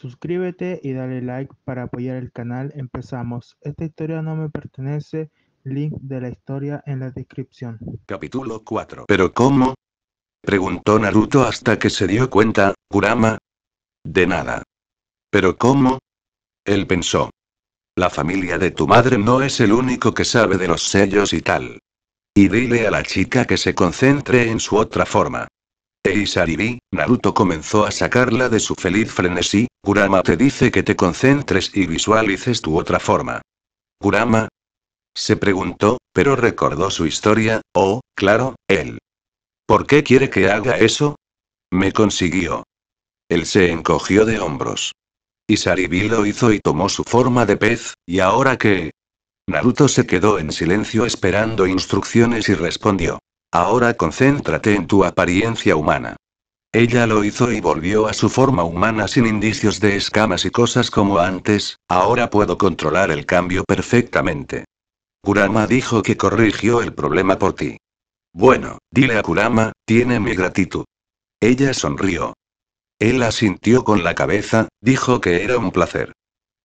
Suscríbete y dale like para apoyar el canal. Empezamos. Esta historia no me pertenece. Link de la historia en la descripción. Capítulo 4. ¿Pero cómo? Preguntó Naruto hasta que se dio cuenta, Kurama. De nada. ¿Pero cómo? Él pensó. La familia de tu madre no es el único que sabe de los sellos y tal. Y dile a la chica que se concentre en su otra forma. Eisaribi, Naruto comenzó a sacarla de su feliz frenesí, Kurama te dice que te concentres y visualices tu otra forma. ¿Kurama? Se preguntó, pero recordó su historia, oh, claro, él. ¿Por qué quiere que haga eso? Me consiguió. Él se encogió de hombros. Y lo hizo y tomó su forma de pez, y ahora qué? Naruto se quedó en silencio esperando instrucciones y respondió. Ahora concéntrate en tu apariencia humana. Ella lo hizo y volvió a su forma humana sin indicios de escamas y cosas como antes, ahora puedo controlar el cambio perfectamente. Kurama dijo que corrigió el problema por ti. Bueno, dile a Kurama, tiene mi gratitud. Ella sonrió. Él asintió con la cabeza, dijo que era un placer.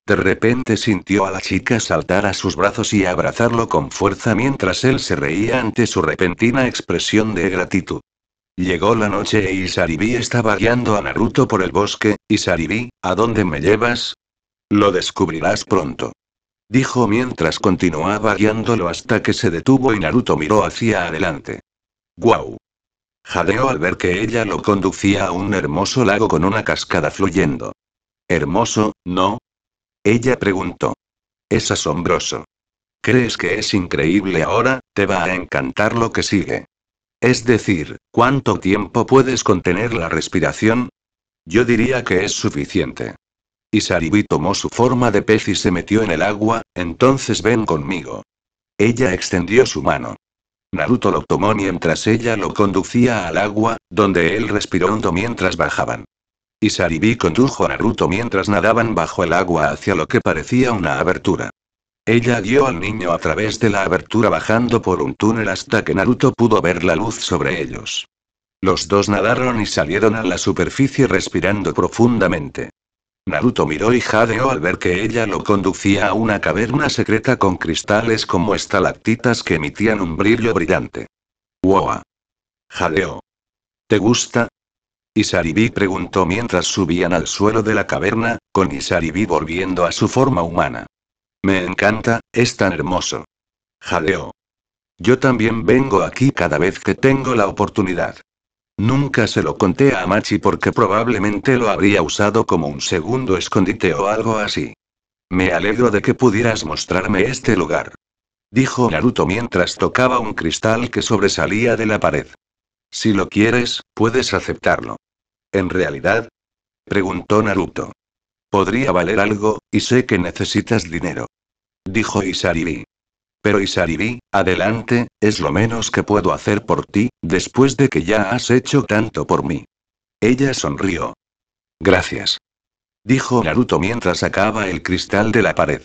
De repente sintió a la chica saltar a sus brazos y abrazarlo con fuerza mientras él se reía ante su repentina expresión de gratitud. Llegó la noche y Isaribi estaba guiando a Naruto por el bosque, y ¿a dónde me llevas? Lo descubrirás pronto. Dijo mientras continuaba guiándolo hasta que se detuvo y Naruto miró hacia adelante. ¡Guau! Jadeó al ver que ella lo conducía a un hermoso lago con una cascada fluyendo. ¿Hermoso, no? Ella preguntó. Es asombroso. ¿Crees que es increíble ahora? Te va a encantar lo que sigue. Es decir, ¿cuánto tiempo puedes contener la respiración? Yo diría que es suficiente. Y tomó su forma de pez y se metió en el agua, entonces ven conmigo. Ella extendió su mano. Naruto lo tomó mientras ella lo conducía al agua, donde él respiró hondo mientras bajaban. Y condujo a Naruto mientras nadaban bajo el agua hacia lo que parecía una abertura. Ella guió al niño a través de la abertura bajando por un túnel hasta que Naruto pudo ver la luz sobre ellos. Los dos nadaron y salieron a la superficie respirando profundamente. Naruto miró y jadeó al ver que ella lo conducía a una caverna secreta con cristales como estalactitas que emitían un brillo brillante. ¡Wow! Jadeó. ¿Te gusta? Isaribi preguntó mientras subían al suelo de la caverna, con Isaribi volviendo a su forma humana. Me encanta, es tan hermoso. Jaleo. Yo también vengo aquí cada vez que tengo la oportunidad. Nunca se lo conté a Amachi porque probablemente lo habría usado como un segundo escondite o algo así. Me alegro de que pudieras mostrarme este lugar. Dijo Naruto mientras tocaba un cristal que sobresalía de la pared. Si lo quieres, puedes aceptarlo. ¿En realidad? Preguntó Naruto. Podría valer algo, y sé que necesitas dinero. Dijo Isaribi. Pero Isaribi, adelante, es lo menos que puedo hacer por ti, después de que ya has hecho tanto por mí. Ella sonrió. Gracias. Dijo Naruto mientras sacaba el cristal de la pared.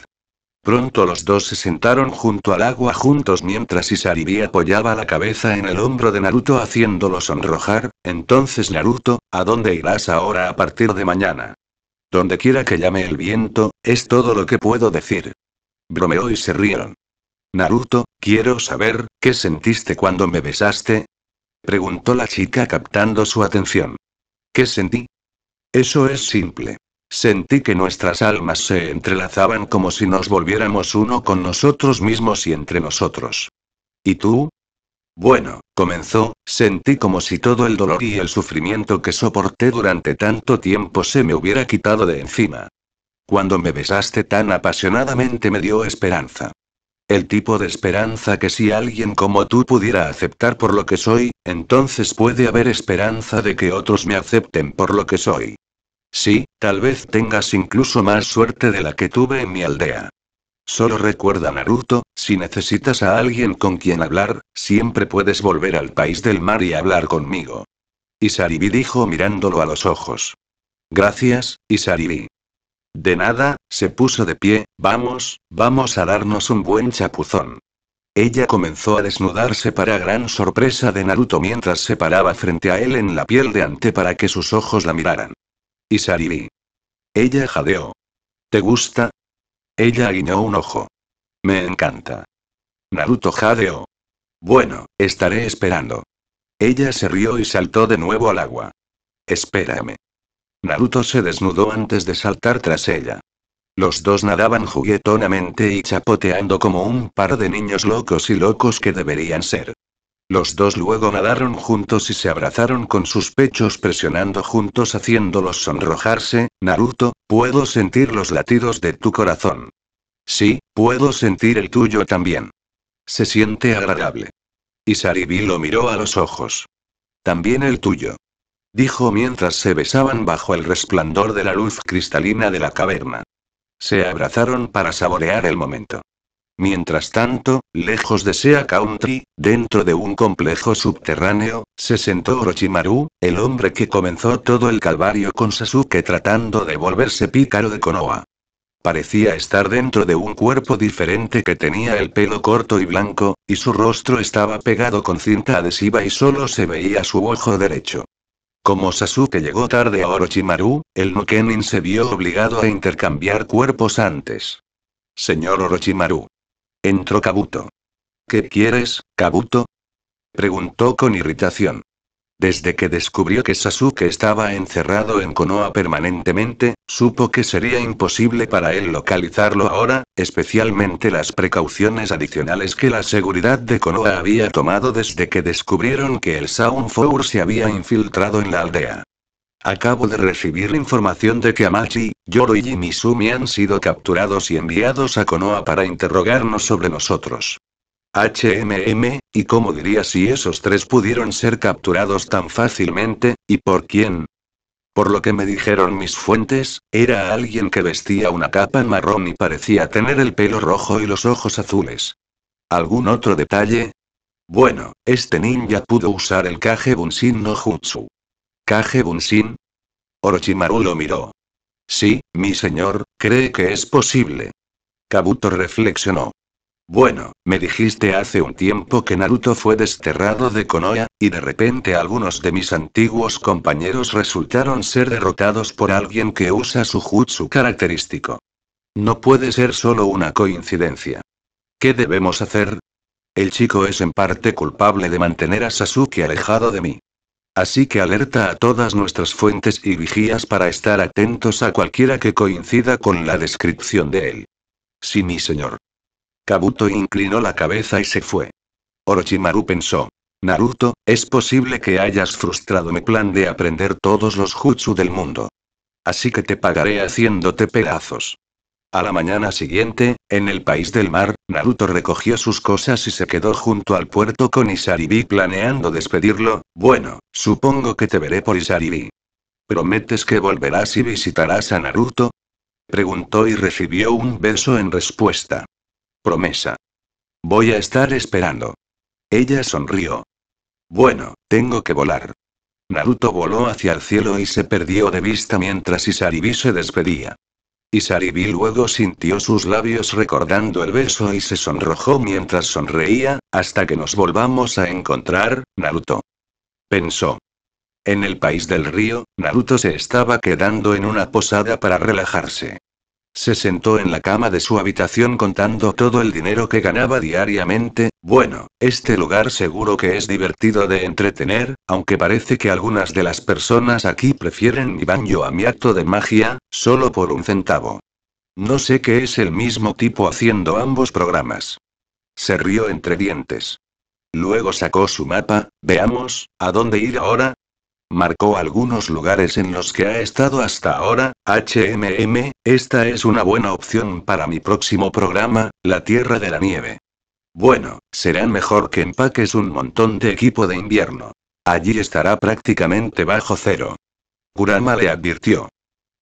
Pronto los dos se sentaron junto al agua juntos mientras Isaribi apoyaba la cabeza en el hombro de Naruto haciéndolo sonrojar. Entonces Naruto, ¿a dónde irás ahora a partir de mañana? Donde quiera que llame el viento, es todo lo que puedo decir. Bromeó y se rieron. Naruto, quiero saber, ¿qué sentiste cuando me besaste? Preguntó la chica captando su atención. ¿Qué sentí? Eso es simple. Sentí que nuestras almas se entrelazaban como si nos volviéramos uno con nosotros mismos y entre nosotros. ¿Y tú? Bueno, comenzó, sentí como si todo el dolor y el sufrimiento que soporté durante tanto tiempo se me hubiera quitado de encima. Cuando me besaste tan apasionadamente me dio esperanza. El tipo de esperanza que si alguien como tú pudiera aceptar por lo que soy, entonces puede haber esperanza de que otros me acepten por lo que soy. Sí, tal vez tengas incluso más suerte de la que tuve en mi aldea. Solo recuerda Naruto, si necesitas a alguien con quien hablar, siempre puedes volver al país del mar y hablar conmigo. Isaribi dijo mirándolo a los ojos. Gracias, Isaribi. De nada, se puso de pie, vamos, vamos a darnos un buen chapuzón. Ella comenzó a desnudarse para gran sorpresa de Naruto mientras se paraba frente a él en la piel de ante para que sus ojos la miraran. Isaribi. Ella jadeó. ¿Te gusta? Ella guiñó un ojo. Me encanta. Naruto jadeó. Bueno, estaré esperando. Ella se rió y saltó de nuevo al agua. Espérame. Naruto se desnudó antes de saltar tras ella. Los dos nadaban juguetonamente y chapoteando como un par de niños locos y locos que deberían ser. Los dos luego nadaron juntos y se abrazaron con sus pechos presionando juntos haciéndolos sonrojarse, Naruto, puedo sentir los latidos de tu corazón. Sí, puedo sentir el tuyo también. Se siente agradable. Y lo miró a los ojos. También el tuyo. Dijo mientras se besaban bajo el resplandor de la luz cristalina de la caverna. Se abrazaron para saborear el momento. Mientras tanto, lejos de Sea Country, dentro de un complejo subterráneo, se sentó Orochimaru, el hombre que comenzó todo el calvario con Sasuke tratando de volverse pícaro de Konoha. Parecía estar dentro de un cuerpo diferente que tenía el pelo corto y blanco, y su rostro estaba pegado con cinta adhesiva y solo se veía su ojo derecho. Como Sasuke llegó tarde a Orochimaru, el Nukenin se vio obligado a intercambiar cuerpos antes. Señor Orochimaru, Entró Kabuto. ¿Qué quieres, Kabuto? preguntó con irritación. Desde que descubrió que Sasuke estaba encerrado en Konoha permanentemente, supo que sería imposible para él localizarlo ahora, especialmente las precauciones adicionales que la seguridad de Konoha había tomado desde que descubrieron que el Sound Four se había infiltrado en la aldea. Acabo de recibir información de que Amachi, Yoro y Mizumi han sido capturados y enviados a Konoha para interrogarnos sobre nosotros. HMM, ¿y cómo diría si esos tres pudieron ser capturados tan fácilmente, y por quién? Por lo que me dijeron mis fuentes, era alguien que vestía una capa marrón y parecía tener el pelo rojo y los ojos azules. ¿Algún otro detalle? Bueno, este ninja pudo usar el Kage Bunshin no Jutsu. Kage Bunshin? Orochimaru lo miró. Sí, mi señor, cree que es posible. Kabuto reflexionó. Bueno, me dijiste hace un tiempo que Naruto fue desterrado de Konoha, y de repente algunos de mis antiguos compañeros resultaron ser derrotados por alguien que usa su jutsu característico. No puede ser solo una coincidencia. ¿Qué debemos hacer? El chico es en parte culpable de mantener a Sasuke alejado de mí. Así que alerta a todas nuestras fuentes y vigías para estar atentos a cualquiera que coincida con la descripción de él. Sí, mi señor. Kabuto inclinó la cabeza y se fue. Orochimaru pensó. Naruto, es posible que hayas frustrado mi plan de aprender todos los jutsu del mundo. Así que te pagaré haciéndote pedazos. A la mañana siguiente, en el país del mar, Naruto recogió sus cosas y se quedó junto al puerto con Isaribi planeando despedirlo. Bueno, supongo que te veré por Isaribi. ¿Prometes que volverás y visitarás a Naruto? Preguntó y recibió un beso en respuesta. Promesa. Voy a estar esperando. Ella sonrió. Bueno, tengo que volar. Naruto voló hacia el cielo y se perdió de vista mientras Isaribi se despedía. Y luego sintió sus labios recordando el beso y se sonrojó mientras sonreía, hasta que nos volvamos a encontrar, Naruto. Pensó. En el país del río, Naruto se estaba quedando en una posada para relajarse. Se sentó en la cama de su habitación contando todo el dinero que ganaba diariamente. Bueno, este lugar seguro que es divertido de entretener, aunque parece que algunas de las personas aquí prefieren mi baño a mi acto de magia, solo por un centavo. No sé qué es el mismo tipo haciendo ambos programas. Se rió entre dientes. Luego sacó su mapa, veamos, ¿a dónde ir ahora? Marcó algunos lugares en los que ha estado hasta ahora, HMM, esta es una buena opción para mi próximo programa, la Tierra de la Nieve. Bueno, será mejor que empaques un montón de equipo de invierno. Allí estará prácticamente bajo cero. Kurama le advirtió.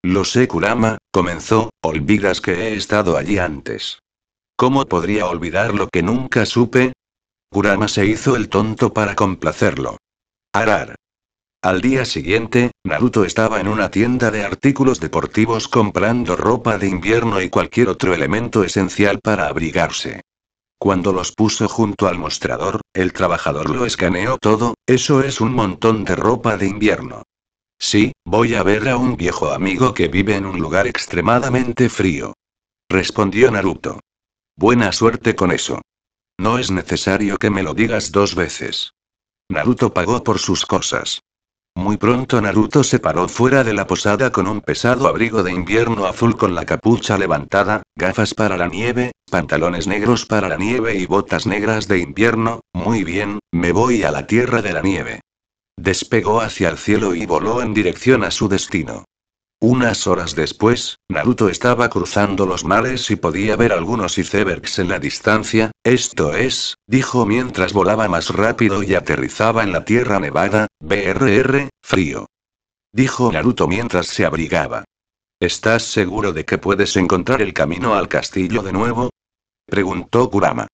Lo sé, Kurama, comenzó, olvidas que he estado allí antes. ¿Cómo podría olvidar lo que nunca supe? Kurama se hizo el tonto para complacerlo. Arar, al día siguiente, Naruto estaba en una tienda de artículos deportivos comprando ropa de invierno y cualquier otro elemento esencial para abrigarse. Cuando los puso junto al mostrador, el trabajador lo escaneó todo, eso es un montón de ropa de invierno. Sí, voy a ver a un viejo amigo que vive en un lugar extremadamente frío. Respondió Naruto. Buena suerte con eso. No es necesario que me lo digas dos veces. Naruto pagó por sus cosas. Muy pronto Naruto se paró fuera de la posada con un pesado abrigo de invierno azul con la capucha levantada, gafas para la nieve, pantalones negros para la nieve y botas negras de invierno. Muy bien, me voy a la tierra de la nieve. Despegó hacia el cielo y voló en dirección a su destino. Unas horas después, Naruto estaba cruzando los mares y podía ver algunos icebergs en la distancia, esto es, dijo mientras volaba más rápido y aterrizaba en la tierra nevada, BRR, frío. Dijo Naruto mientras se abrigaba. ¿Estás seguro de que puedes encontrar el camino al castillo de nuevo? Preguntó Kurama.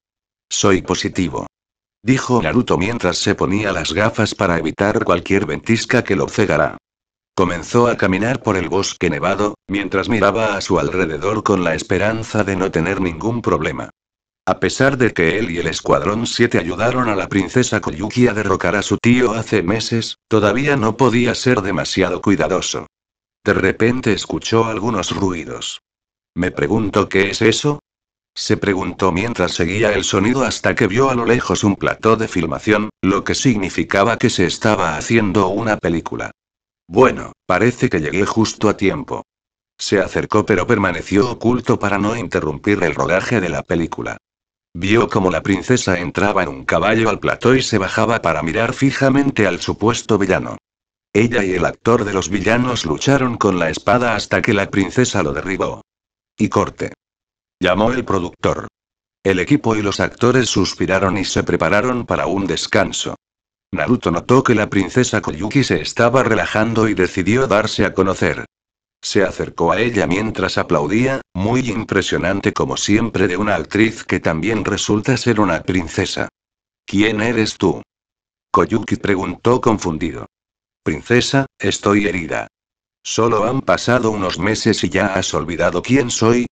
Soy positivo. Dijo Naruto mientras se ponía las gafas para evitar cualquier ventisca que lo cegará. Comenzó a caminar por el bosque nevado, mientras miraba a su alrededor con la esperanza de no tener ningún problema. A pesar de que él y el Escuadrón 7 ayudaron a la princesa Koyuki a derrocar a su tío hace meses, todavía no podía ser demasiado cuidadoso. De repente escuchó algunos ruidos. Me pregunto qué es eso, se preguntó mientras seguía el sonido hasta que vio a lo lejos un plató de filmación, lo que significaba que se estaba haciendo una película. Bueno, parece que llegué justo a tiempo. Se acercó pero permaneció oculto para no interrumpir el rodaje de la película. Vio como la princesa entraba en un caballo al plató y se bajaba para mirar fijamente al supuesto villano. Ella y el actor de los villanos lucharon con la espada hasta que la princesa lo derribó. Y corte. Llamó el productor. El equipo y los actores suspiraron y se prepararon para un descanso. Naruto notó que la princesa Koyuki se estaba relajando y decidió darse a conocer. Se acercó a ella mientras aplaudía, muy impresionante como siempre de una actriz que también resulta ser una princesa. ¿Quién eres tú? Koyuki preguntó confundido. Princesa, estoy herida. ¿Solo han pasado unos meses y ya has olvidado quién soy?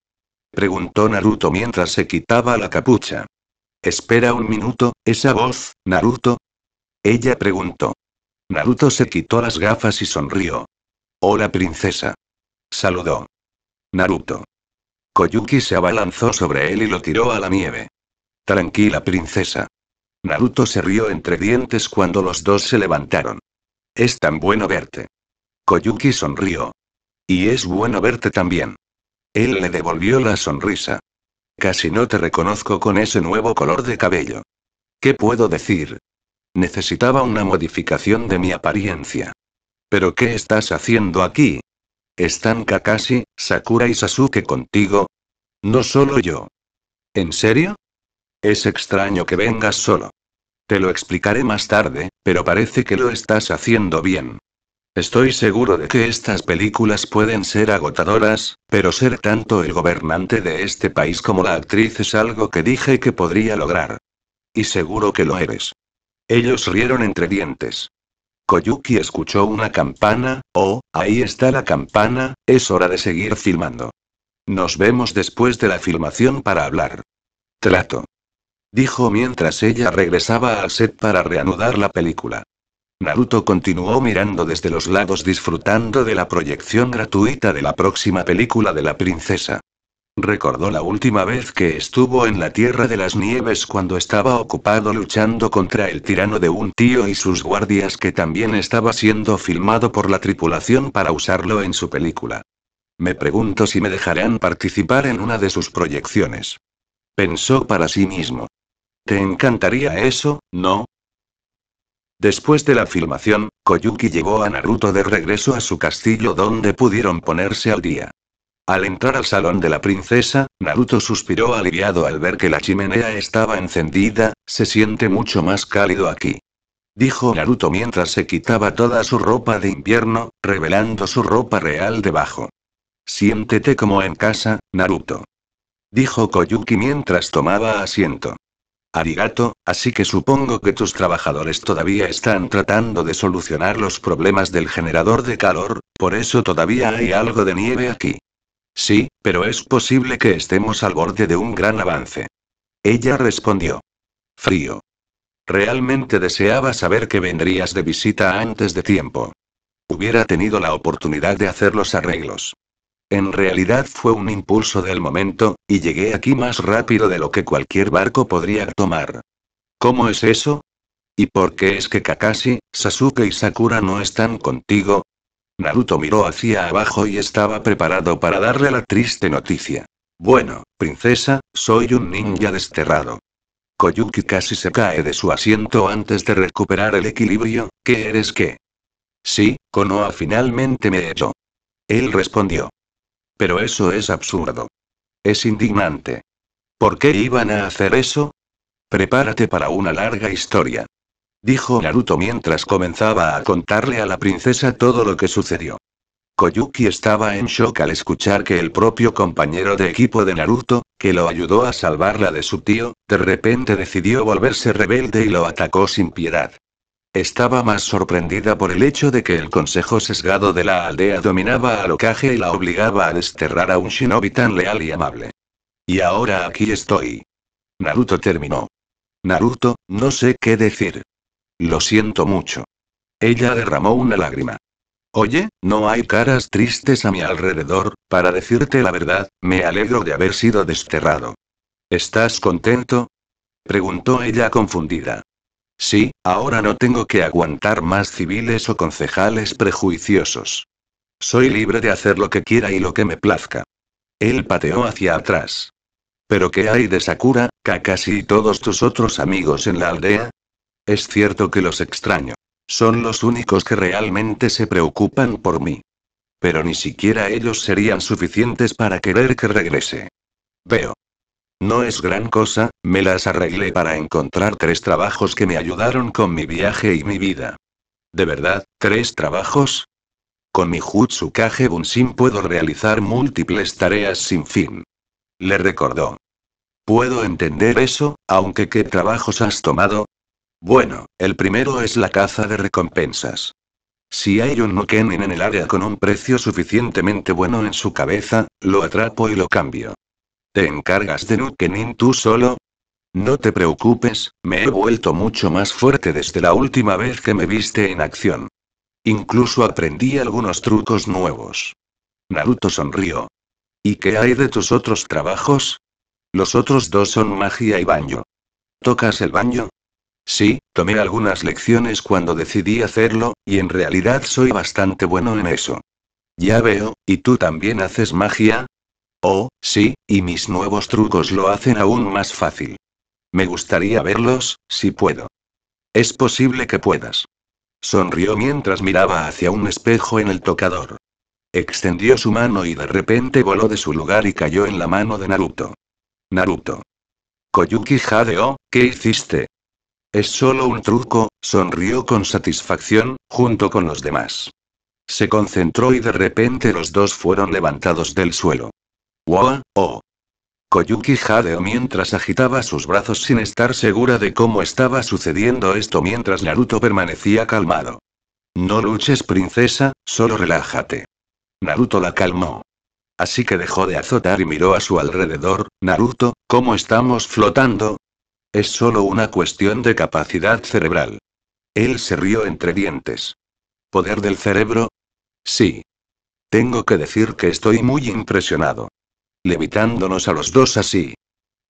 Preguntó Naruto mientras se quitaba la capucha. Espera un minuto, esa voz, Naruto, ella preguntó. Naruto se quitó las gafas y sonrió. Hola princesa. Saludó. Naruto. Koyuki se abalanzó sobre él y lo tiró a la nieve. Tranquila princesa. Naruto se rió entre dientes cuando los dos se levantaron. Es tan bueno verte. Koyuki sonrió. Y es bueno verte también. Él le devolvió la sonrisa. Casi no te reconozco con ese nuevo color de cabello. ¿Qué puedo decir? Necesitaba una modificación de mi apariencia. ¿Pero qué estás haciendo aquí? ¿Están Kakashi, Sakura y Sasuke contigo? No solo yo. ¿En serio? Es extraño que vengas solo. Te lo explicaré más tarde, pero parece que lo estás haciendo bien. Estoy seguro de que estas películas pueden ser agotadoras, pero ser tanto el gobernante de este país como la actriz es algo que dije que podría lograr. Y seguro que lo eres. Ellos rieron entre dientes. Koyuki escuchó una campana, oh, ahí está la campana, es hora de seguir filmando. Nos vemos después de la filmación para hablar. Trato. Dijo mientras ella regresaba al set para reanudar la película. Naruto continuó mirando desde los lados disfrutando de la proyección gratuita de la próxima película de la princesa. Recordó la última vez que estuvo en la Tierra de las Nieves cuando estaba ocupado luchando contra el tirano de un tío y sus guardias que también estaba siendo filmado por la tripulación para usarlo en su película. Me pregunto si me dejarán participar en una de sus proyecciones. Pensó para sí mismo. ¿Te encantaría eso, no? Después de la filmación, Koyuki llevó a Naruto de regreso a su castillo donde pudieron ponerse al día. Al entrar al salón de la princesa, Naruto suspiró aliviado al ver que la chimenea estaba encendida, se siente mucho más cálido aquí. Dijo Naruto mientras se quitaba toda su ropa de invierno, revelando su ropa real debajo. Siéntete como en casa, Naruto. Dijo Koyuki mientras tomaba asiento. Arigato, así que supongo que tus trabajadores todavía están tratando de solucionar los problemas del generador de calor, por eso todavía hay algo de nieve aquí. Sí, pero es posible que estemos al borde de un gran avance. Ella respondió. Frío. Realmente deseaba saber que vendrías de visita antes de tiempo. Hubiera tenido la oportunidad de hacer los arreglos. En realidad fue un impulso del momento, y llegué aquí más rápido de lo que cualquier barco podría tomar. ¿Cómo es eso? ¿Y por qué es que Kakashi, Sasuke y Sakura no están contigo? Naruto miró hacia abajo y estaba preparado para darle la triste noticia. Bueno, princesa, soy un ninja desterrado. Koyuki casi se cae de su asiento antes de recuperar el equilibrio, ¿qué eres qué? Sí, Konoha finalmente me echó. Él respondió. Pero eso es absurdo. Es indignante. ¿Por qué iban a hacer eso? Prepárate para una larga historia. Dijo Naruto mientras comenzaba a contarle a la princesa todo lo que sucedió. Koyuki estaba en shock al escuchar que el propio compañero de equipo de Naruto, que lo ayudó a salvarla de su tío, de repente decidió volverse rebelde y lo atacó sin piedad. Estaba más sorprendida por el hecho de que el consejo sesgado de la aldea dominaba a ocaje y la obligaba a desterrar a un shinobi tan leal y amable. Y ahora aquí estoy. Naruto terminó. Naruto, no sé qué decir. Lo siento mucho. Ella derramó una lágrima. Oye, no hay caras tristes a mi alrededor, para decirte la verdad, me alegro de haber sido desterrado. ¿Estás contento? preguntó ella confundida. Sí, ahora no tengo que aguantar más civiles o concejales prejuiciosos. Soy libre de hacer lo que quiera y lo que me plazca. Él pateó hacia atrás. ¿Pero qué hay de Sakura, Kakashi y todos tus otros amigos en la aldea? Es cierto que los extraño. Son los únicos que realmente se preocupan por mí. Pero ni siquiera ellos serían suficientes para querer que regrese. Veo. No es gran cosa, me las arreglé para encontrar tres trabajos que me ayudaron con mi viaje y mi vida. ¿De verdad, tres trabajos? Con mi Kage Bunshin puedo realizar múltiples tareas sin fin. Le recordó. Puedo entender eso, aunque ¿qué trabajos has tomado? Bueno, el primero es la caza de recompensas. Si hay un Nukenin en el área con un precio suficientemente bueno en su cabeza, lo atrapo y lo cambio. ¿Te encargas de Nukenin tú solo? No te preocupes, me he vuelto mucho más fuerte desde la última vez que me viste en acción. Incluso aprendí algunos trucos nuevos. Naruto sonrió. ¿Y qué hay de tus otros trabajos? Los otros dos son magia y baño. ¿Tocas el baño? Sí, tomé algunas lecciones cuando decidí hacerlo, y en realidad soy bastante bueno en eso. Ya veo, ¿y tú también haces magia? Oh, sí, y mis nuevos trucos lo hacen aún más fácil. Me gustaría verlos, si puedo. Es posible que puedas. Sonrió mientras miraba hacia un espejo en el tocador. Extendió su mano y de repente voló de su lugar y cayó en la mano de Naruto. Naruto. Koyuki Jadeo, ¿qué hiciste? Es solo un truco, sonrió con satisfacción, junto con los demás. Se concentró y de repente los dos fueron levantados del suelo. ¡Wow! ¡Oh! Koyuki jadeó mientras agitaba sus brazos sin estar segura de cómo estaba sucediendo esto mientras Naruto permanecía calmado. No luches, princesa, solo relájate. Naruto la calmó. Así que dejó de azotar y miró a su alrededor, Naruto, ¿cómo estamos flotando? Es solo una cuestión de capacidad cerebral. Él se rió entre dientes. ¿Poder del cerebro? Sí. Tengo que decir que estoy muy impresionado. Levitándonos a los dos así.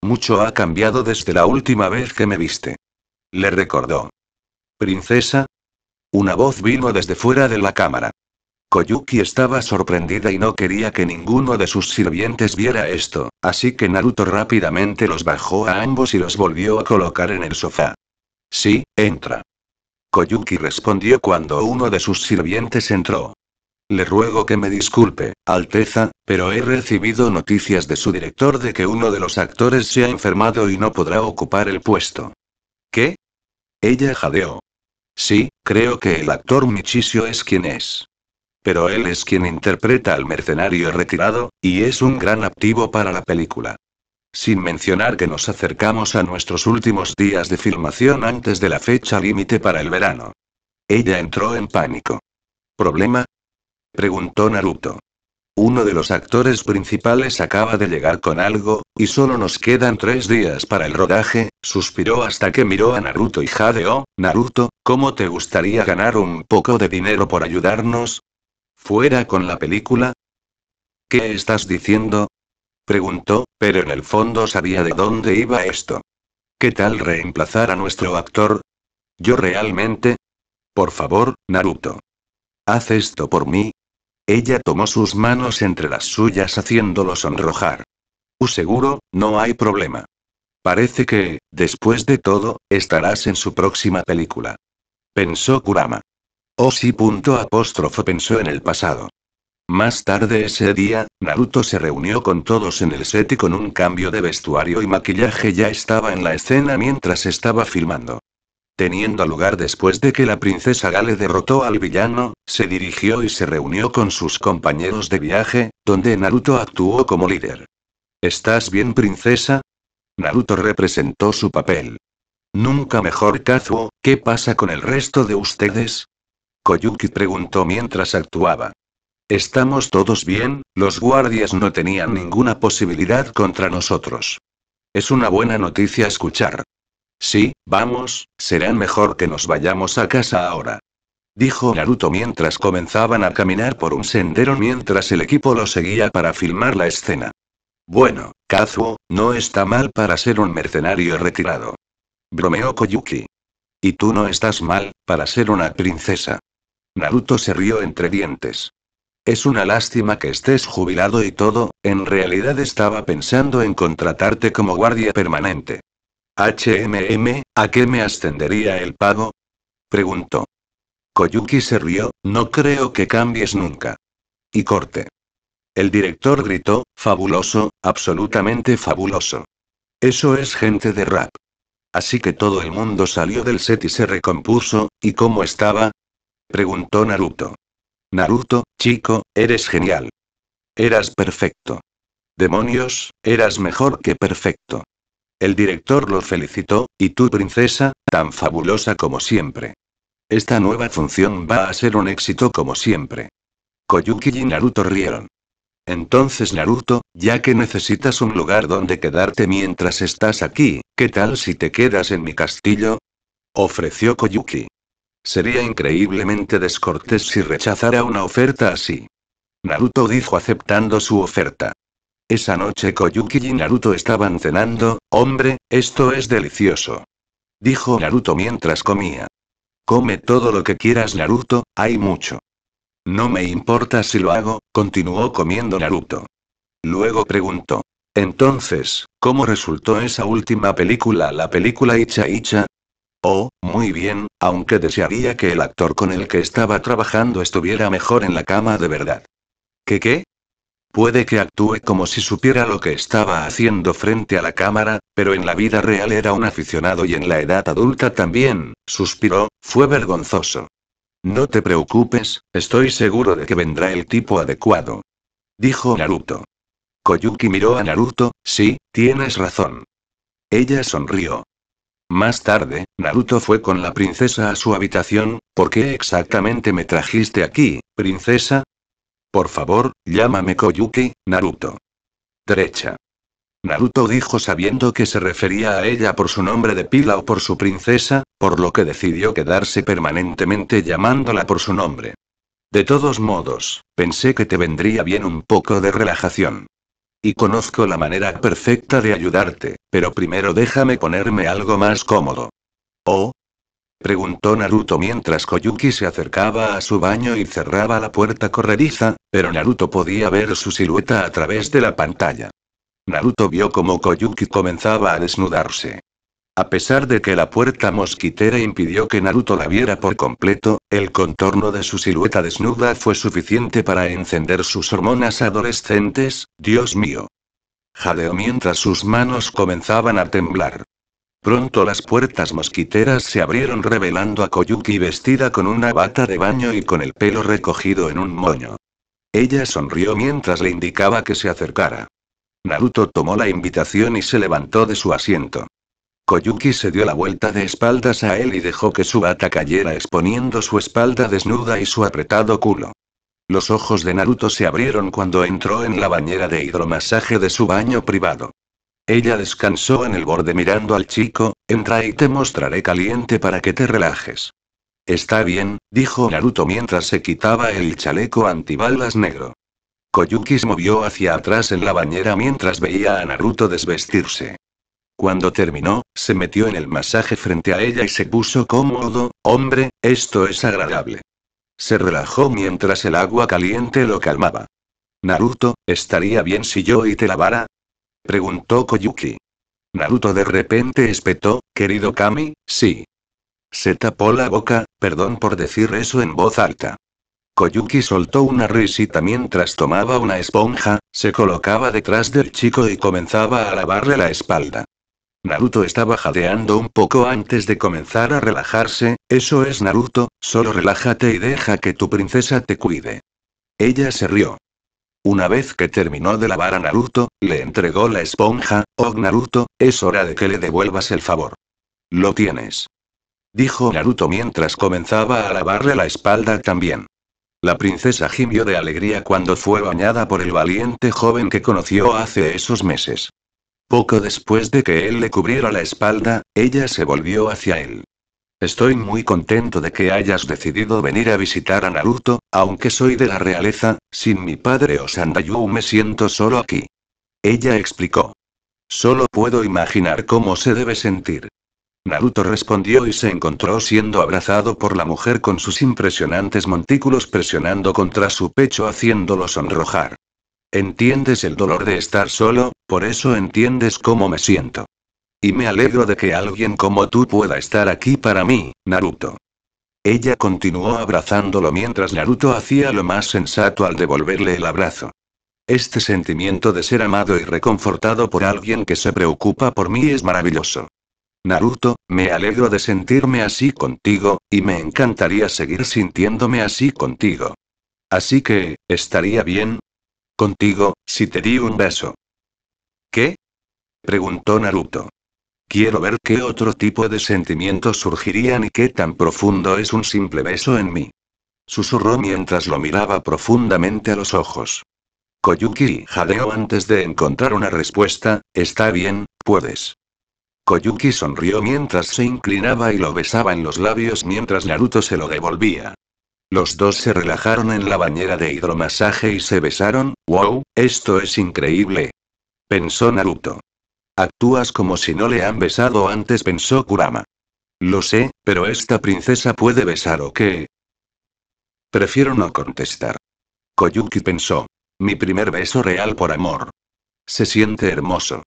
Mucho ha cambiado desde la última vez que me viste. Le recordó. Princesa. Una voz vino desde fuera de la cámara. Koyuki estaba sorprendida y no quería que ninguno de sus sirvientes viera esto, así que Naruto rápidamente los bajó a ambos y los volvió a colocar en el sofá. Sí, entra. Koyuki respondió cuando uno de sus sirvientes entró. Le ruego que me disculpe, Alteza, pero he recibido noticias de su director de que uno de los actores se ha enfermado y no podrá ocupar el puesto. ¿Qué? Ella jadeó. Sí, creo que el actor Michisio es quien es. Pero él es quien interpreta al mercenario retirado, y es un gran activo para la película. Sin mencionar que nos acercamos a nuestros últimos días de filmación antes de la fecha límite para el verano. Ella entró en pánico. ¿Problema? Preguntó Naruto. Uno de los actores principales acaba de llegar con algo, y solo nos quedan tres días para el rodaje, suspiró hasta que miró a Naruto y jadeó, Naruto, ¿cómo te gustaría ganar un poco de dinero por ayudarnos? Fuera con la película. ¿Qué estás diciendo? Preguntó, pero en el fondo sabía de dónde iba esto. ¿Qué tal reemplazar a nuestro actor? Yo realmente. Por favor, Naruto. Haz esto por mí. Ella tomó sus manos entre las suyas haciéndolo sonrojar. U uh, seguro, no hay problema. Parece que, después de todo, estarás en su próxima película. Pensó Kurama. Oh apóstrofo pensó en el pasado. Más tarde ese día, Naruto se reunió con todos en el set y con un cambio de vestuario y maquillaje ya estaba en la escena mientras estaba filmando. Teniendo lugar después de que la princesa Gale derrotó al villano, se dirigió y se reunió con sus compañeros de viaje, donde Naruto actuó como líder. ¿Estás bien princesa? Naruto representó su papel. Nunca mejor Kazuo, ¿qué pasa con el resto de ustedes? Koyuki preguntó mientras actuaba. Estamos todos bien, los guardias no tenían ninguna posibilidad contra nosotros. Es una buena noticia escuchar. Sí, vamos, será mejor que nos vayamos a casa ahora. Dijo Naruto mientras comenzaban a caminar por un sendero mientras el equipo lo seguía para filmar la escena. Bueno, Kazuo, no está mal para ser un mercenario retirado. Bromeó Koyuki. Y tú no estás mal, para ser una princesa. Naruto se rió entre dientes. Es una lástima que estés jubilado y todo, en realidad estaba pensando en contratarte como guardia permanente. HMM, ¿a qué me ascendería el pago? Preguntó. Koyuki se rió, no creo que cambies nunca. Y corte. El director gritó, fabuloso, absolutamente fabuloso. Eso es gente de rap. Así que todo el mundo salió del set y se recompuso, y como estaba, Preguntó Naruto. Naruto, chico, eres genial. Eras perfecto. Demonios, eras mejor que perfecto. El director lo felicitó, y tú princesa, tan fabulosa como siempre. Esta nueva función va a ser un éxito como siempre. Koyuki y Naruto rieron. Entonces Naruto, ya que necesitas un lugar donde quedarte mientras estás aquí, ¿qué tal si te quedas en mi castillo? Ofreció Koyuki. Sería increíblemente descortés si rechazara una oferta así. Naruto dijo aceptando su oferta. Esa noche Koyuki y Naruto estaban cenando, hombre, esto es delicioso. Dijo Naruto mientras comía. Come todo lo que quieras Naruto, hay mucho. No me importa si lo hago, continuó comiendo Naruto. Luego preguntó. Entonces, ¿cómo resultó esa última película la película Icha Icha? Oh, muy bien, aunque desearía que el actor con el que estaba trabajando estuviera mejor en la cama de verdad. ¿Qué qué? Puede que actúe como si supiera lo que estaba haciendo frente a la cámara, pero en la vida real era un aficionado y en la edad adulta también, suspiró, fue vergonzoso. No te preocupes, estoy seguro de que vendrá el tipo adecuado. Dijo Naruto. Koyuki miró a Naruto, sí, tienes razón. Ella sonrió. Más tarde, Naruto fue con la princesa a su habitación, ¿por qué exactamente me trajiste aquí, princesa? Por favor, llámame Koyuki, Naruto. Derecha. Naruto dijo sabiendo que se refería a ella por su nombre de pila o por su princesa, por lo que decidió quedarse permanentemente llamándola por su nombre. De todos modos, pensé que te vendría bien un poco de relajación. Y conozco la manera perfecta de ayudarte, pero primero déjame ponerme algo más cómodo. ¿Oh? preguntó Naruto mientras Koyuki se acercaba a su baño y cerraba la puerta corrediza, pero Naruto podía ver su silueta a través de la pantalla. Naruto vio como Koyuki comenzaba a desnudarse. A pesar de que la puerta mosquitera impidió que Naruto la viera por completo, el contorno de su silueta desnuda fue suficiente para encender sus hormonas adolescentes, Dios mío. Jadeó mientras sus manos comenzaban a temblar. Pronto las puertas mosquiteras se abrieron revelando a Koyuki vestida con una bata de baño y con el pelo recogido en un moño. Ella sonrió mientras le indicaba que se acercara. Naruto tomó la invitación y se levantó de su asiento. Koyuki se dio la vuelta de espaldas a él y dejó que su bata cayera exponiendo su espalda desnuda y su apretado culo. Los ojos de Naruto se abrieron cuando entró en la bañera de hidromasaje de su baño privado. Ella descansó en el borde mirando al chico, entra y te mostraré caliente para que te relajes. Está bien, dijo Naruto mientras se quitaba el chaleco antibalas negro. Koyuki se movió hacia atrás en la bañera mientras veía a Naruto desvestirse. Cuando terminó, se metió en el masaje frente a ella y se puso cómodo, hombre, esto es agradable. Se relajó mientras el agua caliente lo calmaba. Naruto, ¿estaría bien si yo y te lavara? Preguntó Koyuki. Naruto de repente espetó, querido Kami, sí. Se tapó la boca, perdón por decir eso en voz alta. Koyuki soltó una risita mientras tomaba una esponja, se colocaba detrás del chico y comenzaba a lavarle la espalda. Naruto estaba jadeando un poco antes de comenzar a relajarse, eso es Naruto, solo relájate y deja que tu princesa te cuide. Ella se rió. Una vez que terminó de lavar a Naruto, le entregó la esponja, oh Naruto, es hora de que le devuelvas el favor. Lo tienes. Dijo Naruto mientras comenzaba a lavarle la espalda también. La princesa gimió de alegría cuando fue bañada por el valiente joven que conoció hace esos meses. Poco después de que él le cubriera la espalda, ella se volvió hacia él. Estoy muy contento de que hayas decidido venir a visitar a Naruto, aunque soy de la realeza, sin mi padre o Sandayu me siento solo aquí. Ella explicó. Solo puedo imaginar cómo se debe sentir. Naruto respondió y se encontró siendo abrazado por la mujer con sus impresionantes montículos presionando contra su pecho haciéndolo sonrojar. Entiendes el dolor de estar solo, por eso entiendes cómo me siento. Y me alegro de que alguien como tú pueda estar aquí para mí, Naruto. Ella continuó abrazándolo mientras Naruto hacía lo más sensato al devolverle el abrazo. Este sentimiento de ser amado y reconfortado por alguien que se preocupa por mí es maravilloso. Naruto, me alegro de sentirme así contigo, y me encantaría seguir sintiéndome así contigo. Así que, estaría bien, contigo, si te di un beso. ¿Qué? preguntó Naruto. Quiero ver qué otro tipo de sentimientos surgirían y qué tan profundo es un simple beso en mí. Susurró mientras lo miraba profundamente a los ojos. Koyuki jadeó antes de encontrar una respuesta, está bien, puedes. Koyuki sonrió mientras se inclinaba y lo besaba en los labios mientras Naruto se lo devolvía. Los dos se relajaron en la bañera de hidromasaje y se besaron. ¡Wow! Esto es increíble. Pensó Naruto. Actúas como si no le han besado antes, pensó Kurama. Lo sé, pero esta princesa puede besar o qué. Prefiero no contestar. Koyuki pensó. Mi primer beso real por amor. Se siente hermoso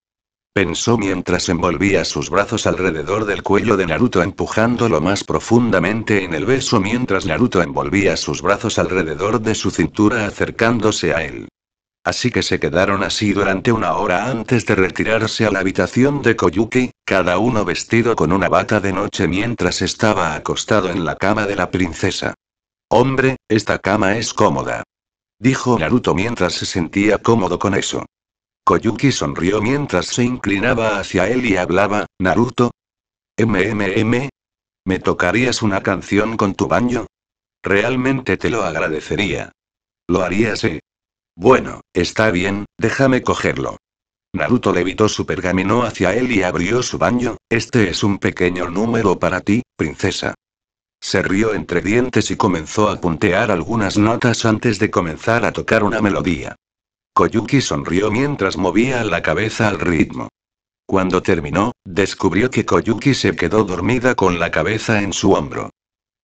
pensó mientras envolvía sus brazos alrededor del cuello de Naruto empujándolo más profundamente en el beso mientras Naruto envolvía sus brazos alrededor de su cintura acercándose a él. Así que se quedaron así durante una hora antes de retirarse a la habitación de Koyuki, cada uno vestido con una bata de noche mientras estaba acostado en la cama de la princesa. Hombre, esta cama es cómoda. Dijo Naruto mientras se sentía cómodo con eso. Koyuki sonrió mientras se inclinaba hacia él y hablaba, Naruto. MMM. ¿Me tocarías una canción con tu baño? Realmente te lo agradecería. Lo harías, eh. Bueno, está bien, déjame cogerlo. Naruto levitó su pergamino hacia él y abrió su baño. Este es un pequeño número para ti, princesa. Se rió entre dientes y comenzó a puntear algunas notas antes de comenzar a tocar una melodía. Koyuki sonrió mientras movía la cabeza al ritmo. Cuando terminó, descubrió que Koyuki se quedó dormida con la cabeza en su hombro.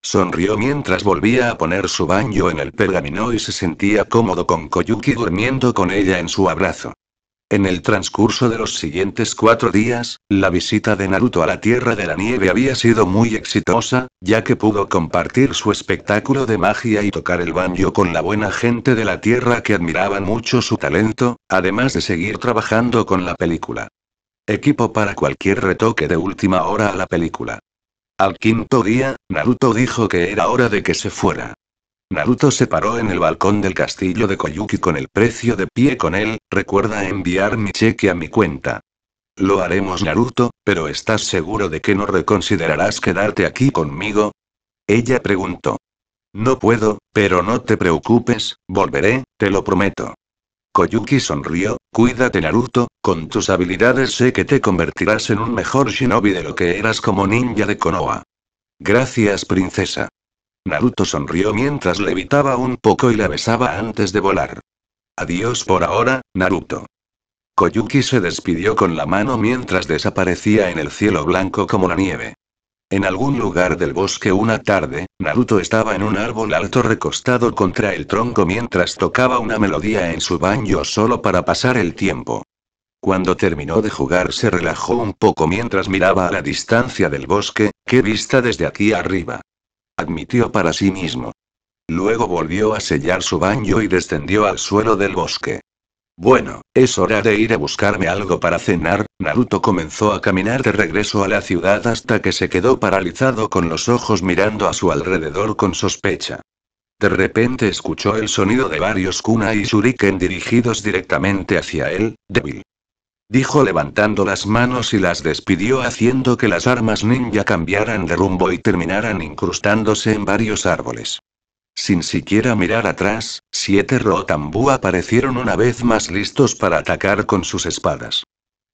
Sonrió mientras volvía a poner su baño en el pergamino y se sentía cómodo con Koyuki durmiendo con ella en su abrazo. En el transcurso de los siguientes cuatro días, la visita de Naruto a la Tierra de la Nieve había sido muy exitosa, ya que pudo compartir su espectáculo de magia y tocar el banjo con la buena gente de la Tierra que admiraban mucho su talento, además de seguir trabajando con la película. Equipo para cualquier retoque de última hora a la película. Al quinto día, Naruto dijo que era hora de que se fuera. Naruto se paró en el balcón del castillo de Koyuki con el precio de pie con él, recuerda enviar mi cheque a mi cuenta. Lo haremos Naruto, pero ¿estás seguro de que no reconsiderarás quedarte aquí conmigo? Ella preguntó. No puedo, pero no te preocupes, volveré, te lo prometo. Koyuki sonrió, cuídate Naruto, con tus habilidades sé que te convertirás en un mejor shinobi de lo que eras como ninja de Konoha. Gracias princesa. Naruto sonrió mientras levitaba un poco y la besaba antes de volar. Adiós por ahora, Naruto. Koyuki se despidió con la mano mientras desaparecía en el cielo blanco como la nieve. En algún lugar del bosque una tarde, Naruto estaba en un árbol alto recostado contra el tronco mientras tocaba una melodía en su baño solo para pasar el tiempo. Cuando terminó de jugar se relajó un poco mientras miraba a la distancia del bosque, qué vista desde aquí arriba admitió para sí mismo. Luego volvió a sellar su baño y descendió al suelo del bosque. Bueno, es hora de ir a buscarme algo para cenar. Naruto comenzó a caminar de regreso a la ciudad hasta que se quedó paralizado con los ojos mirando a su alrededor con sospecha. De repente escuchó el sonido de varios kuna y shuriken dirigidos directamente hacia él, débil dijo levantando las manos y las despidió haciendo que las armas ninja cambiaran de rumbo y terminaran incrustándose en varios árboles. Sin siquiera mirar atrás, siete Rotambú aparecieron una vez más listos para atacar con sus espadas.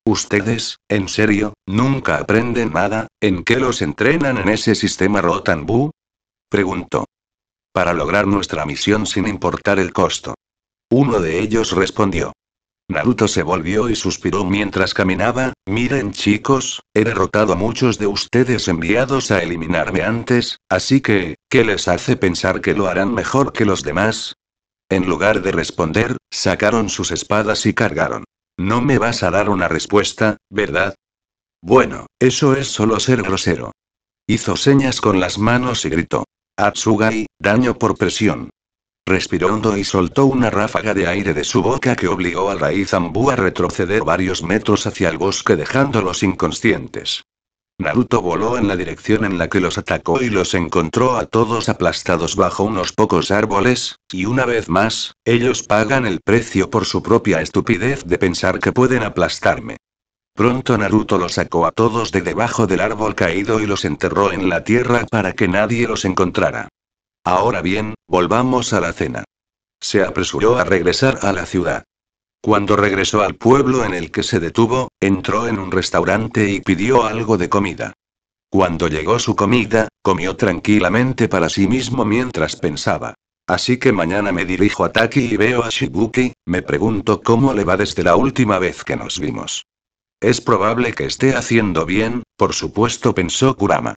Ustedes, en serio, nunca aprenden nada, ¿en qué los entrenan en ese sistema Rotambú? Preguntó. Para lograr nuestra misión sin importar el costo. Uno de ellos respondió. Naruto se volvió y suspiró mientras caminaba, miren chicos, he derrotado a muchos de ustedes enviados a eliminarme antes, así que, ¿qué les hace pensar que lo harán mejor que los demás? En lugar de responder, sacaron sus espadas y cargaron. No me vas a dar una respuesta, ¿verdad? Bueno, eso es solo ser grosero. Hizo señas con las manos y gritó. Atsugai, daño por presión. Respiró hondo y soltó una ráfaga de aire de su boca que obligó a Raíz ambú a retroceder varios metros hacia el bosque dejándolos inconscientes. Naruto voló en la dirección en la que los atacó y los encontró a todos aplastados bajo unos pocos árboles, y una vez más, ellos pagan el precio por su propia estupidez de pensar que pueden aplastarme. Pronto Naruto los sacó a todos de debajo del árbol caído y los enterró en la tierra para que nadie los encontrara. Ahora bien, volvamos a la cena. Se apresuró a regresar a la ciudad. Cuando regresó al pueblo en el que se detuvo, entró en un restaurante y pidió algo de comida. Cuando llegó su comida, comió tranquilamente para sí mismo mientras pensaba. Así que mañana me dirijo a Taki y veo a Shibuki, me pregunto cómo le va desde la última vez que nos vimos. Es probable que esté haciendo bien, por supuesto pensó Kurama.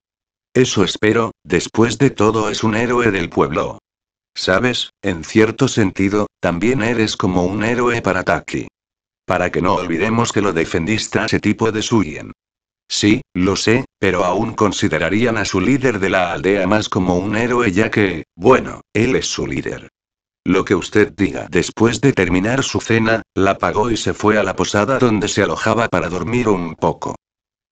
Eso espero, después de todo es un héroe del pueblo. Sabes, en cierto sentido, también eres como un héroe para Taki. Para que no olvidemos que lo defendiste a ese tipo de Suyen. Sí, lo sé, pero aún considerarían a su líder de la aldea más como un héroe ya que, bueno, él es su líder. Lo que usted diga. Después de terminar su cena, la pagó y se fue a la posada donde se alojaba para dormir un poco.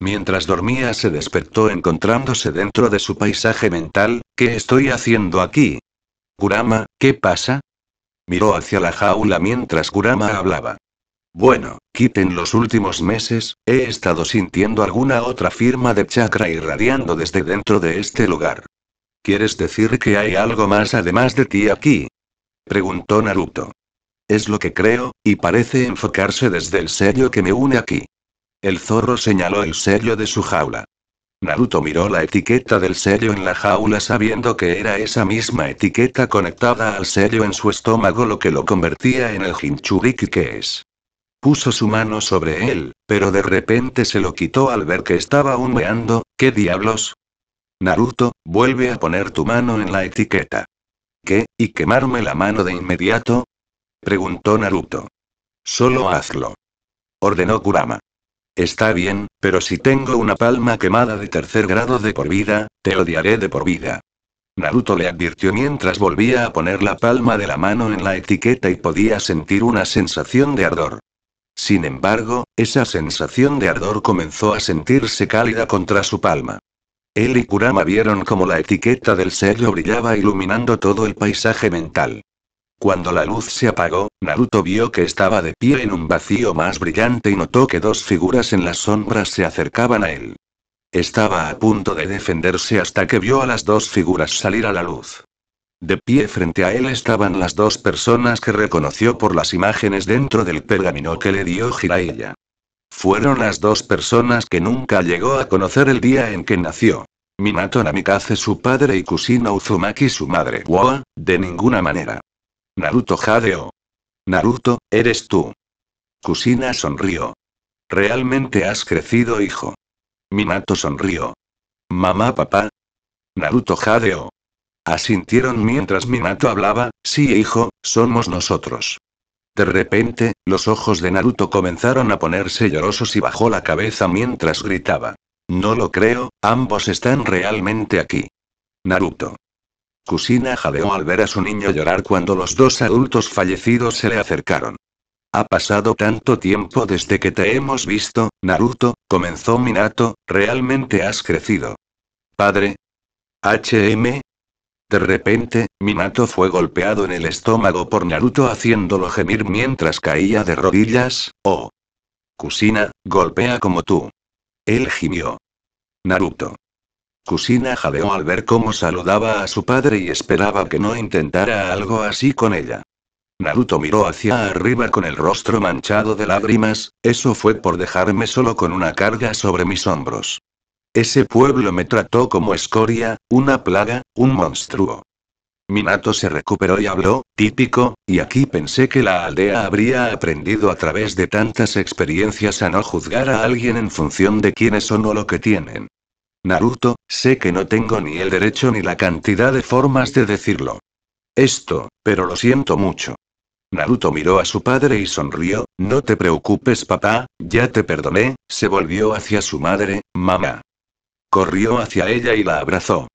Mientras dormía se despertó encontrándose dentro de su paisaje mental, ¿qué estoy haciendo aquí? Kurama, ¿qué pasa? Miró hacia la jaula mientras Kurama hablaba. Bueno, en los últimos meses, he estado sintiendo alguna otra firma de chakra irradiando desde dentro de este lugar. ¿Quieres decir que hay algo más además de ti aquí? Preguntó Naruto. Es lo que creo, y parece enfocarse desde el sello que me une aquí. El zorro señaló el sello de su jaula. Naruto miró la etiqueta del sello en la jaula sabiendo que era esa misma etiqueta conectada al sello en su estómago lo que lo convertía en el Jinchuriki que es. Puso su mano sobre él, pero de repente se lo quitó al ver que estaba humeando, ¿qué diablos? Naruto, vuelve a poner tu mano en la etiqueta. ¿Qué, y quemarme la mano de inmediato? Preguntó Naruto. Solo hazlo. Ordenó Kurama. Está bien, pero si tengo una palma quemada de tercer grado de por vida, te odiaré de por vida. Naruto le advirtió mientras volvía a poner la palma de la mano en la etiqueta y podía sentir una sensación de ardor. Sin embargo, esa sensación de ardor comenzó a sentirse cálida contra su palma. Él y Kurama vieron como la etiqueta del sello brillaba iluminando todo el paisaje mental. Cuando la luz se apagó, Naruto vio que estaba de pie en un vacío más brillante y notó que dos figuras en las sombras se acercaban a él. Estaba a punto de defenderse hasta que vio a las dos figuras salir a la luz. De pie frente a él estaban las dos personas que reconoció por las imágenes dentro del pergamino que le dio Jiraiya. Fueron las dos personas que nunca llegó a conocer el día en que nació. Minato Namikaze su padre y Kusino Uzumaki su madre. Wow, de ninguna manera. Naruto Jadeo. Naruto, eres tú. Kusina sonrió. Realmente has crecido, hijo. Minato sonrió. Mamá, papá. Naruto Jadeo. Asintieron mientras Minato hablaba, sí hijo, somos nosotros. De repente, los ojos de Naruto comenzaron a ponerse llorosos y bajó la cabeza mientras gritaba. No lo creo, ambos están realmente aquí. Naruto. Cusina jadeó al ver a su niño llorar cuando los dos adultos fallecidos se le acercaron. Ha pasado tanto tiempo desde que te hemos visto, Naruto, comenzó Minato, realmente has crecido. Padre. HM. De repente, Minato fue golpeado en el estómago por Naruto haciéndolo gemir mientras caía de rodillas, oh. Kusina, golpea como tú. Él gimió. Naruto. Cusina jadeó al ver cómo saludaba a su padre y esperaba que no intentara algo así con ella. Naruto miró hacia arriba con el rostro manchado de lágrimas, eso fue por dejarme solo con una carga sobre mis hombros. Ese pueblo me trató como escoria, una plaga, un monstruo. Minato se recuperó y habló, típico, y aquí pensé que la aldea habría aprendido a través de tantas experiencias a no juzgar a alguien en función de quiénes son o lo que tienen. Naruto, sé que no tengo ni el derecho ni la cantidad de formas de decirlo. Esto, pero lo siento mucho. Naruto miró a su padre y sonrió, no te preocupes papá, ya te perdoné, se volvió hacia su madre, mamá. Corrió hacia ella y la abrazó.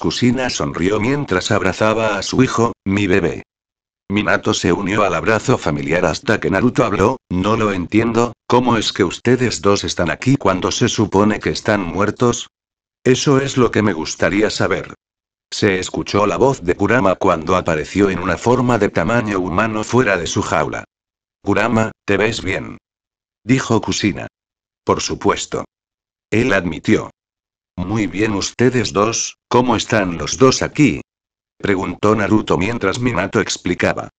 Kusina sonrió mientras abrazaba a su hijo, mi bebé. Minato se unió al abrazo familiar hasta que Naruto habló, no lo entiendo, ¿cómo es que ustedes dos están aquí cuando se supone que están muertos? Eso es lo que me gustaría saber. Se escuchó la voz de Kurama cuando apareció en una forma de tamaño humano fuera de su jaula. Kurama, ¿te ves bien? Dijo Kusina. Por supuesto. Él admitió. Muy bien ustedes dos, ¿cómo están los dos aquí? Preguntó Naruto mientras Minato explicaba.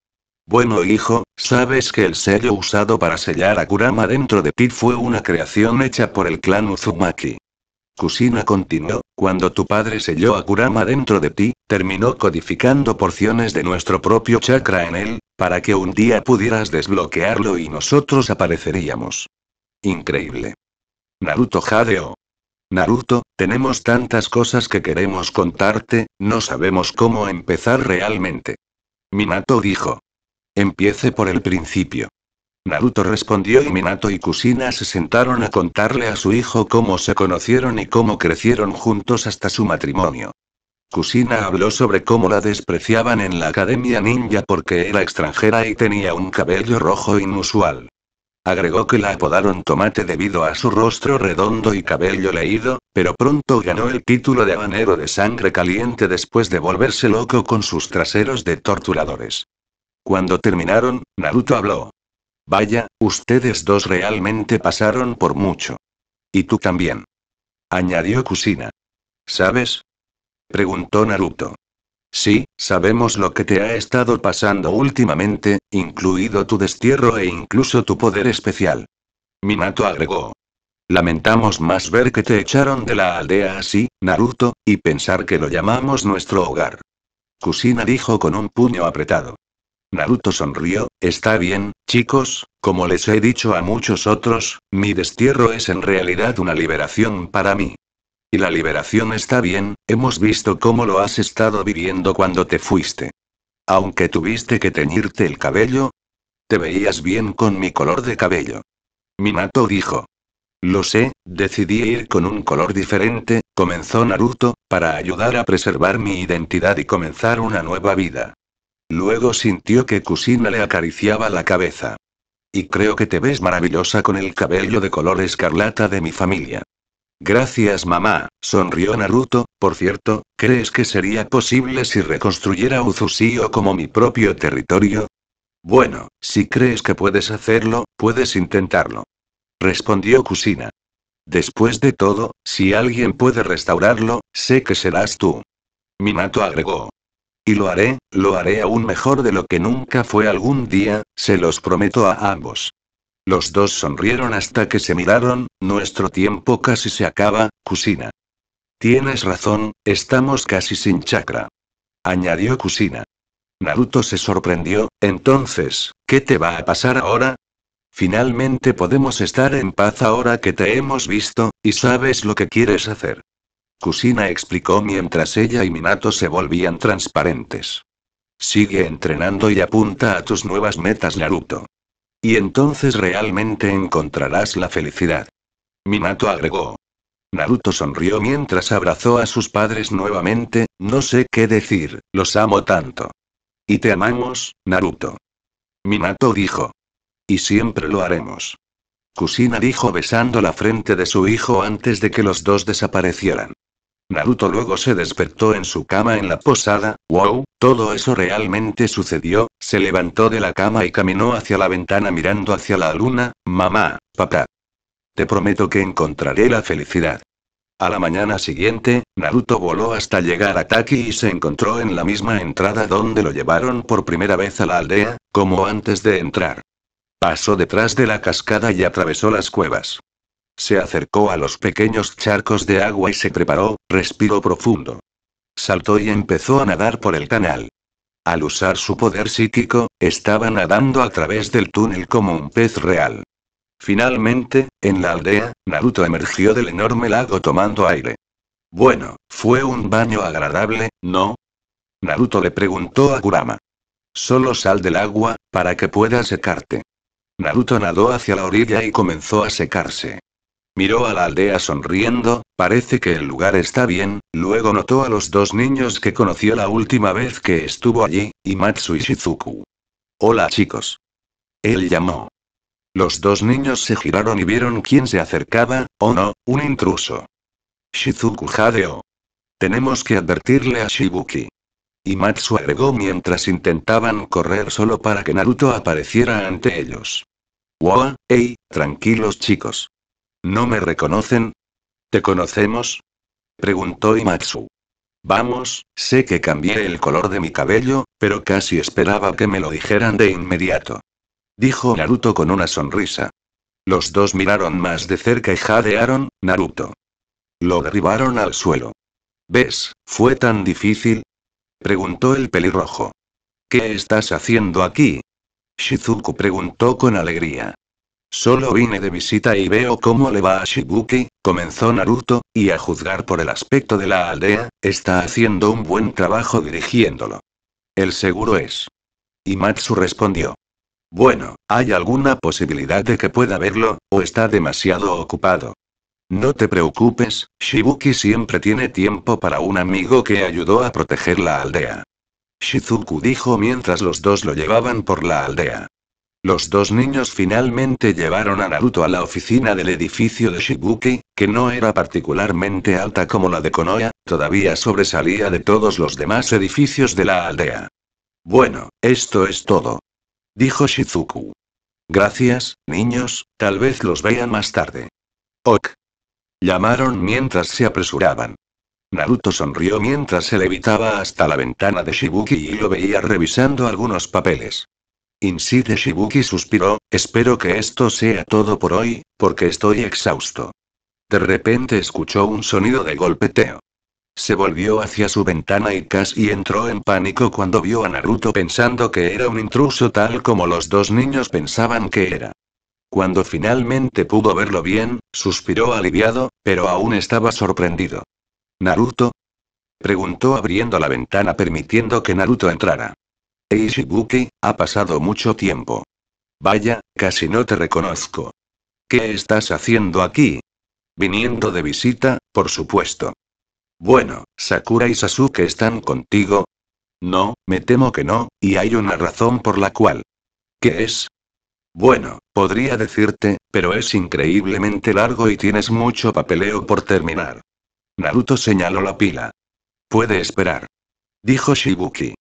Bueno hijo, sabes que el sello usado para sellar a Kurama dentro de ti fue una creación hecha por el clan Uzumaki. Kusina continuó, cuando tu padre selló a Kurama dentro de ti, terminó codificando porciones de nuestro propio chakra en él, para que un día pudieras desbloquearlo y nosotros apareceríamos. Increíble. Naruto jadeó. Naruto, tenemos tantas cosas que queremos contarte, no sabemos cómo empezar realmente. Minato dijo. Empiece por el principio. Naruto respondió y Minato y Kusina se sentaron a contarle a su hijo cómo se conocieron y cómo crecieron juntos hasta su matrimonio. Kusina habló sobre cómo la despreciaban en la Academia Ninja porque era extranjera y tenía un cabello rojo inusual. Agregó que la apodaron Tomate debido a su rostro redondo y cabello leído, pero pronto ganó el título de habanero de sangre caliente después de volverse loco con sus traseros de torturadores. Cuando terminaron, Naruto habló. Vaya, ustedes dos realmente pasaron por mucho. Y tú también. Añadió Kusina. ¿Sabes? Preguntó Naruto. Sí, sabemos lo que te ha estado pasando últimamente, incluido tu destierro e incluso tu poder especial. Minato agregó. Lamentamos más ver que te echaron de la aldea así, Naruto, y pensar que lo llamamos nuestro hogar. Kusina dijo con un puño apretado. Naruto sonrió, está bien, chicos, como les he dicho a muchos otros, mi destierro es en realidad una liberación para mí. Y la liberación está bien, hemos visto cómo lo has estado viviendo cuando te fuiste. Aunque tuviste que teñirte el cabello, te veías bien con mi color de cabello. Minato dijo. Lo sé, decidí ir con un color diferente, comenzó Naruto, para ayudar a preservar mi identidad y comenzar una nueva vida. Luego sintió que Kusina le acariciaba la cabeza. Y creo que te ves maravillosa con el cabello de color escarlata de mi familia. Gracias mamá, sonrió Naruto, por cierto, ¿crees que sería posible si reconstruyera o como mi propio territorio? Bueno, si crees que puedes hacerlo, puedes intentarlo. Respondió Kusina. Después de todo, si alguien puede restaurarlo, sé que serás tú. Minato agregó, y lo haré, lo haré aún mejor de lo que nunca fue algún día, se los prometo a ambos. Los dos sonrieron hasta que se miraron, nuestro tiempo casi se acaba, Kusina. Tienes razón, estamos casi sin chakra. Añadió Kusina. Naruto se sorprendió, entonces, ¿qué te va a pasar ahora? Finalmente podemos estar en paz ahora que te hemos visto, y sabes lo que quieres hacer. Kusina explicó mientras ella y Minato se volvían transparentes. Sigue entrenando y apunta a tus nuevas metas Naruto. Y entonces realmente encontrarás la felicidad. Minato agregó. Naruto sonrió mientras abrazó a sus padres nuevamente, no sé qué decir, los amo tanto. Y te amamos, Naruto. Minato dijo. Y siempre lo haremos. Kusina dijo besando la frente de su hijo antes de que los dos desaparecieran. Naruto luego se despertó en su cama en la posada, wow, todo eso realmente sucedió, se levantó de la cama y caminó hacia la ventana mirando hacia la luna, mamá, papá. Te prometo que encontraré la felicidad. A la mañana siguiente, Naruto voló hasta llegar a Taki y se encontró en la misma entrada donde lo llevaron por primera vez a la aldea, como antes de entrar. Pasó detrás de la cascada y atravesó las cuevas. Se acercó a los pequeños charcos de agua y se preparó, respiró profundo. Saltó y empezó a nadar por el canal. Al usar su poder psíquico, estaba nadando a través del túnel como un pez real. Finalmente, en la aldea, Naruto emergió del enorme lago tomando aire. Bueno, fue un baño agradable, ¿no? Naruto le preguntó a Kurama. Solo sal del agua, para que pueda secarte. Naruto nadó hacia la orilla y comenzó a secarse. Miró a la aldea sonriendo, parece que el lugar está bien, luego notó a los dos niños que conoció la última vez que estuvo allí, Imatsu y Shizuku. Hola chicos. Él llamó. Los dos niños se giraron y vieron quién se acercaba, o no, un intruso. Shizuku jadeó. Tenemos que advertirle a Shibuki. Imatsu agregó mientras intentaban correr solo para que Naruto apareciera ante ellos. Wow, hey, tranquilos chicos. ¿No me reconocen? ¿Te conocemos? preguntó Imatsu. Vamos, sé que cambié el color de mi cabello, pero casi esperaba que me lo dijeran de inmediato. Dijo Naruto con una sonrisa. Los dos miraron más de cerca y jadearon, Naruto. Lo derribaron al suelo. ¿Ves? ¿Fue tan difícil? Preguntó el pelirrojo. ¿Qué estás haciendo aquí? Shizuku preguntó con alegría. Solo vine de visita y veo cómo le va a Shibuki, comenzó Naruto, y a juzgar por el aspecto de la aldea, está haciendo un buen trabajo dirigiéndolo. El seguro es. Y Matsu respondió. Bueno, ¿hay alguna posibilidad de que pueda verlo, o está demasiado ocupado? No te preocupes, Shibuki siempre tiene tiempo para un amigo que ayudó a proteger la aldea. Shizuku dijo mientras los dos lo llevaban por la aldea. Los dos niños finalmente llevaron a Naruto a la oficina del edificio de Shibuki, que no era particularmente alta como la de Konoya, todavía sobresalía de todos los demás edificios de la aldea. Bueno, esto es todo. Dijo Shizuku. Gracias, niños, tal vez los vean más tarde. Ok. Llamaron mientras se apresuraban. Naruto sonrió mientras se levitaba hasta la ventana de Shibuki y lo veía revisando algunos papeles. Inside Shibuki suspiró, espero que esto sea todo por hoy, porque estoy exhausto. De repente escuchó un sonido de golpeteo. Se volvió hacia su ventana y casi entró en pánico cuando vio a Naruto pensando que era un intruso tal como los dos niños pensaban que era. Cuando finalmente pudo verlo bien, suspiró aliviado, pero aún estaba sorprendido. ¿Naruto? preguntó abriendo la ventana permitiendo que Naruto entrara. Shibuki, ha pasado mucho tiempo. Vaya, casi no te reconozco. ¿Qué estás haciendo aquí? Viniendo de visita, por supuesto. Bueno, Sakura y Sasuke están contigo. No, me temo que no, y hay una razón por la cual. ¿Qué es? Bueno, podría decirte, pero es increíblemente largo y tienes mucho papeleo por terminar. Naruto señaló la pila. Puede esperar. Dijo Shibuki.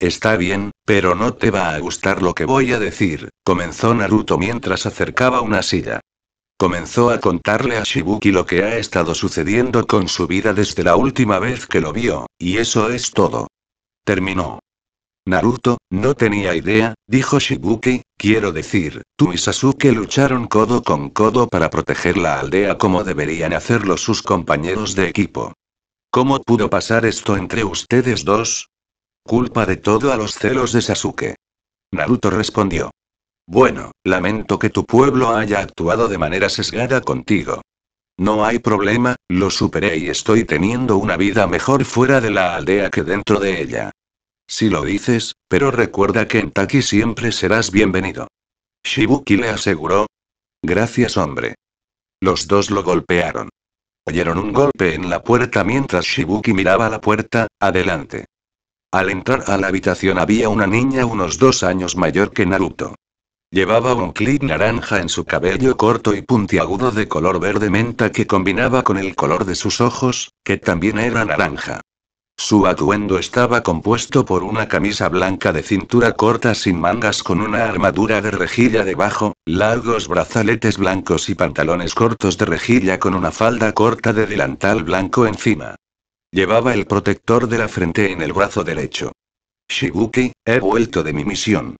Está bien, pero no te va a gustar lo que voy a decir, comenzó Naruto mientras acercaba una silla. Comenzó a contarle a Shibuki lo que ha estado sucediendo con su vida desde la última vez que lo vio, y eso es todo. Terminó. Naruto, no tenía idea, dijo Shibuki, quiero decir, tú y Sasuke lucharon codo con codo para proteger la aldea como deberían hacerlo sus compañeros de equipo. ¿Cómo pudo pasar esto entre ustedes dos? Culpa de todo a los celos de Sasuke. Naruto respondió. Bueno, lamento que tu pueblo haya actuado de manera sesgada contigo. No hay problema, lo superé y estoy teniendo una vida mejor fuera de la aldea que dentro de ella. Si lo dices, pero recuerda que en Taki siempre serás bienvenido. Shibuki le aseguró. Gracias hombre. Los dos lo golpearon. Oyeron un golpe en la puerta mientras Shibuki miraba la puerta, adelante. Al entrar a la habitación había una niña unos dos años mayor que Naruto. Llevaba un clip naranja en su cabello corto y puntiagudo de color verde menta que combinaba con el color de sus ojos, que también era naranja. Su atuendo estaba compuesto por una camisa blanca de cintura corta sin mangas con una armadura de rejilla debajo, largos brazaletes blancos y pantalones cortos de rejilla con una falda corta de delantal blanco encima. Llevaba el protector de la frente en el brazo derecho. Shibuki, he vuelto de mi misión.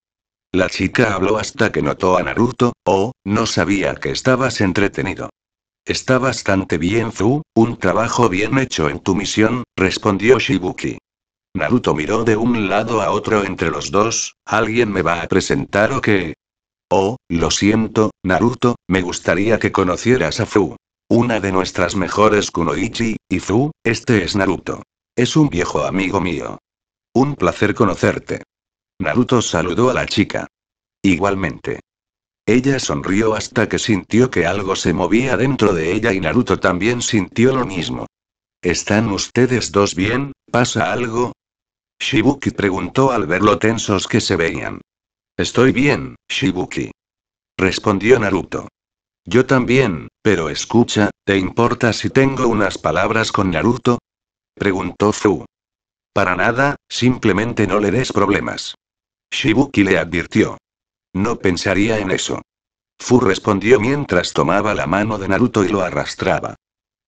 La chica habló hasta que notó a Naruto, oh, no sabía que estabas entretenido. Está bastante bien Fu, un trabajo bien hecho en tu misión, respondió Shibuki. Naruto miró de un lado a otro entre los dos, ¿alguien me va a presentar o qué? Oh, lo siento, Naruto, me gustaría que conocieras a Fu. Una de nuestras mejores Kunoichi, Izu, este es Naruto. Es un viejo amigo mío. Un placer conocerte. Naruto saludó a la chica. Igualmente. Ella sonrió hasta que sintió que algo se movía dentro de ella y Naruto también sintió lo mismo. ¿Están ustedes dos bien? ¿Pasa algo? Shibuki preguntó al ver lo tensos que se veían. Estoy bien, Shibuki. Respondió Naruto. Yo también, pero escucha, ¿te importa si tengo unas palabras con Naruto? Preguntó Fu. Para nada, simplemente no le des problemas. Shibuki le advirtió. No pensaría en eso. Fu respondió mientras tomaba la mano de Naruto y lo arrastraba.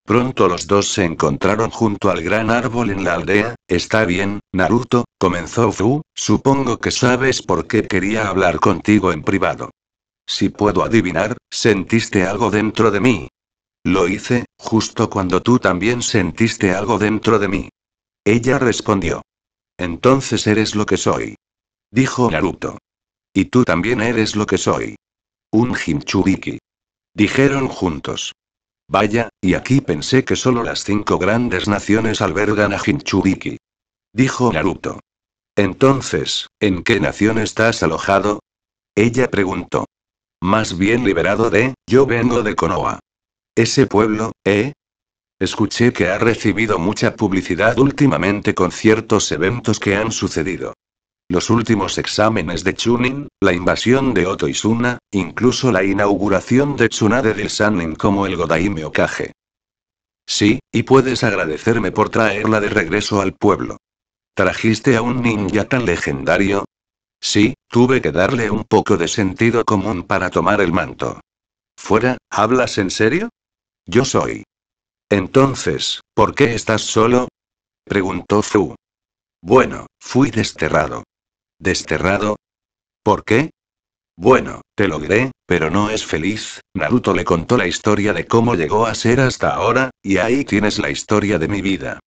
Pronto los dos se encontraron junto al gran árbol en la aldea. Está bien, Naruto, comenzó Fu, supongo que sabes por qué quería hablar contigo en privado. Si puedo adivinar, sentiste algo dentro de mí. Lo hice, justo cuando tú también sentiste algo dentro de mí. Ella respondió. Entonces eres lo que soy. Dijo Naruto. Y tú también eres lo que soy. Un Hinchuriki. Dijeron juntos. Vaya, y aquí pensé que solo las cinco grandes naciones albergan a Hinchuriki. Dijo Naruto. Entonces, ¿en qué nación estás alojado? Ella preguntó. Más bien liberado de, yo vengo de Konoha. Ese pueblo, ¿eh? Escuché que ha recibido mucha publicidad últimamente con ciertos eventos que han sucedido. Los últimos exámenes de Chunin, la invasión de Oto Suna, incluso la inauguración de Tsunade del Sanin como el Godaime Okage. Sí, y puedes agradecerme por traerla de regreso al pueblo. Trajiste a un ninja tan legendario, Sí, tuve que darle un poco de sentido común para tomar el manto. Fuera, ¿hablas en serio? Yo soy. Entonces, ¿por qué estás solo? preguntó Fu. Bueno, fui desterrado. ¿Desterrado? ¿Por qué? Bueno, te lo pero no es feliz. Naruto le contó la historia de cómo llegó a ser hasta ahora, y ahí tienes la historia de mi vida.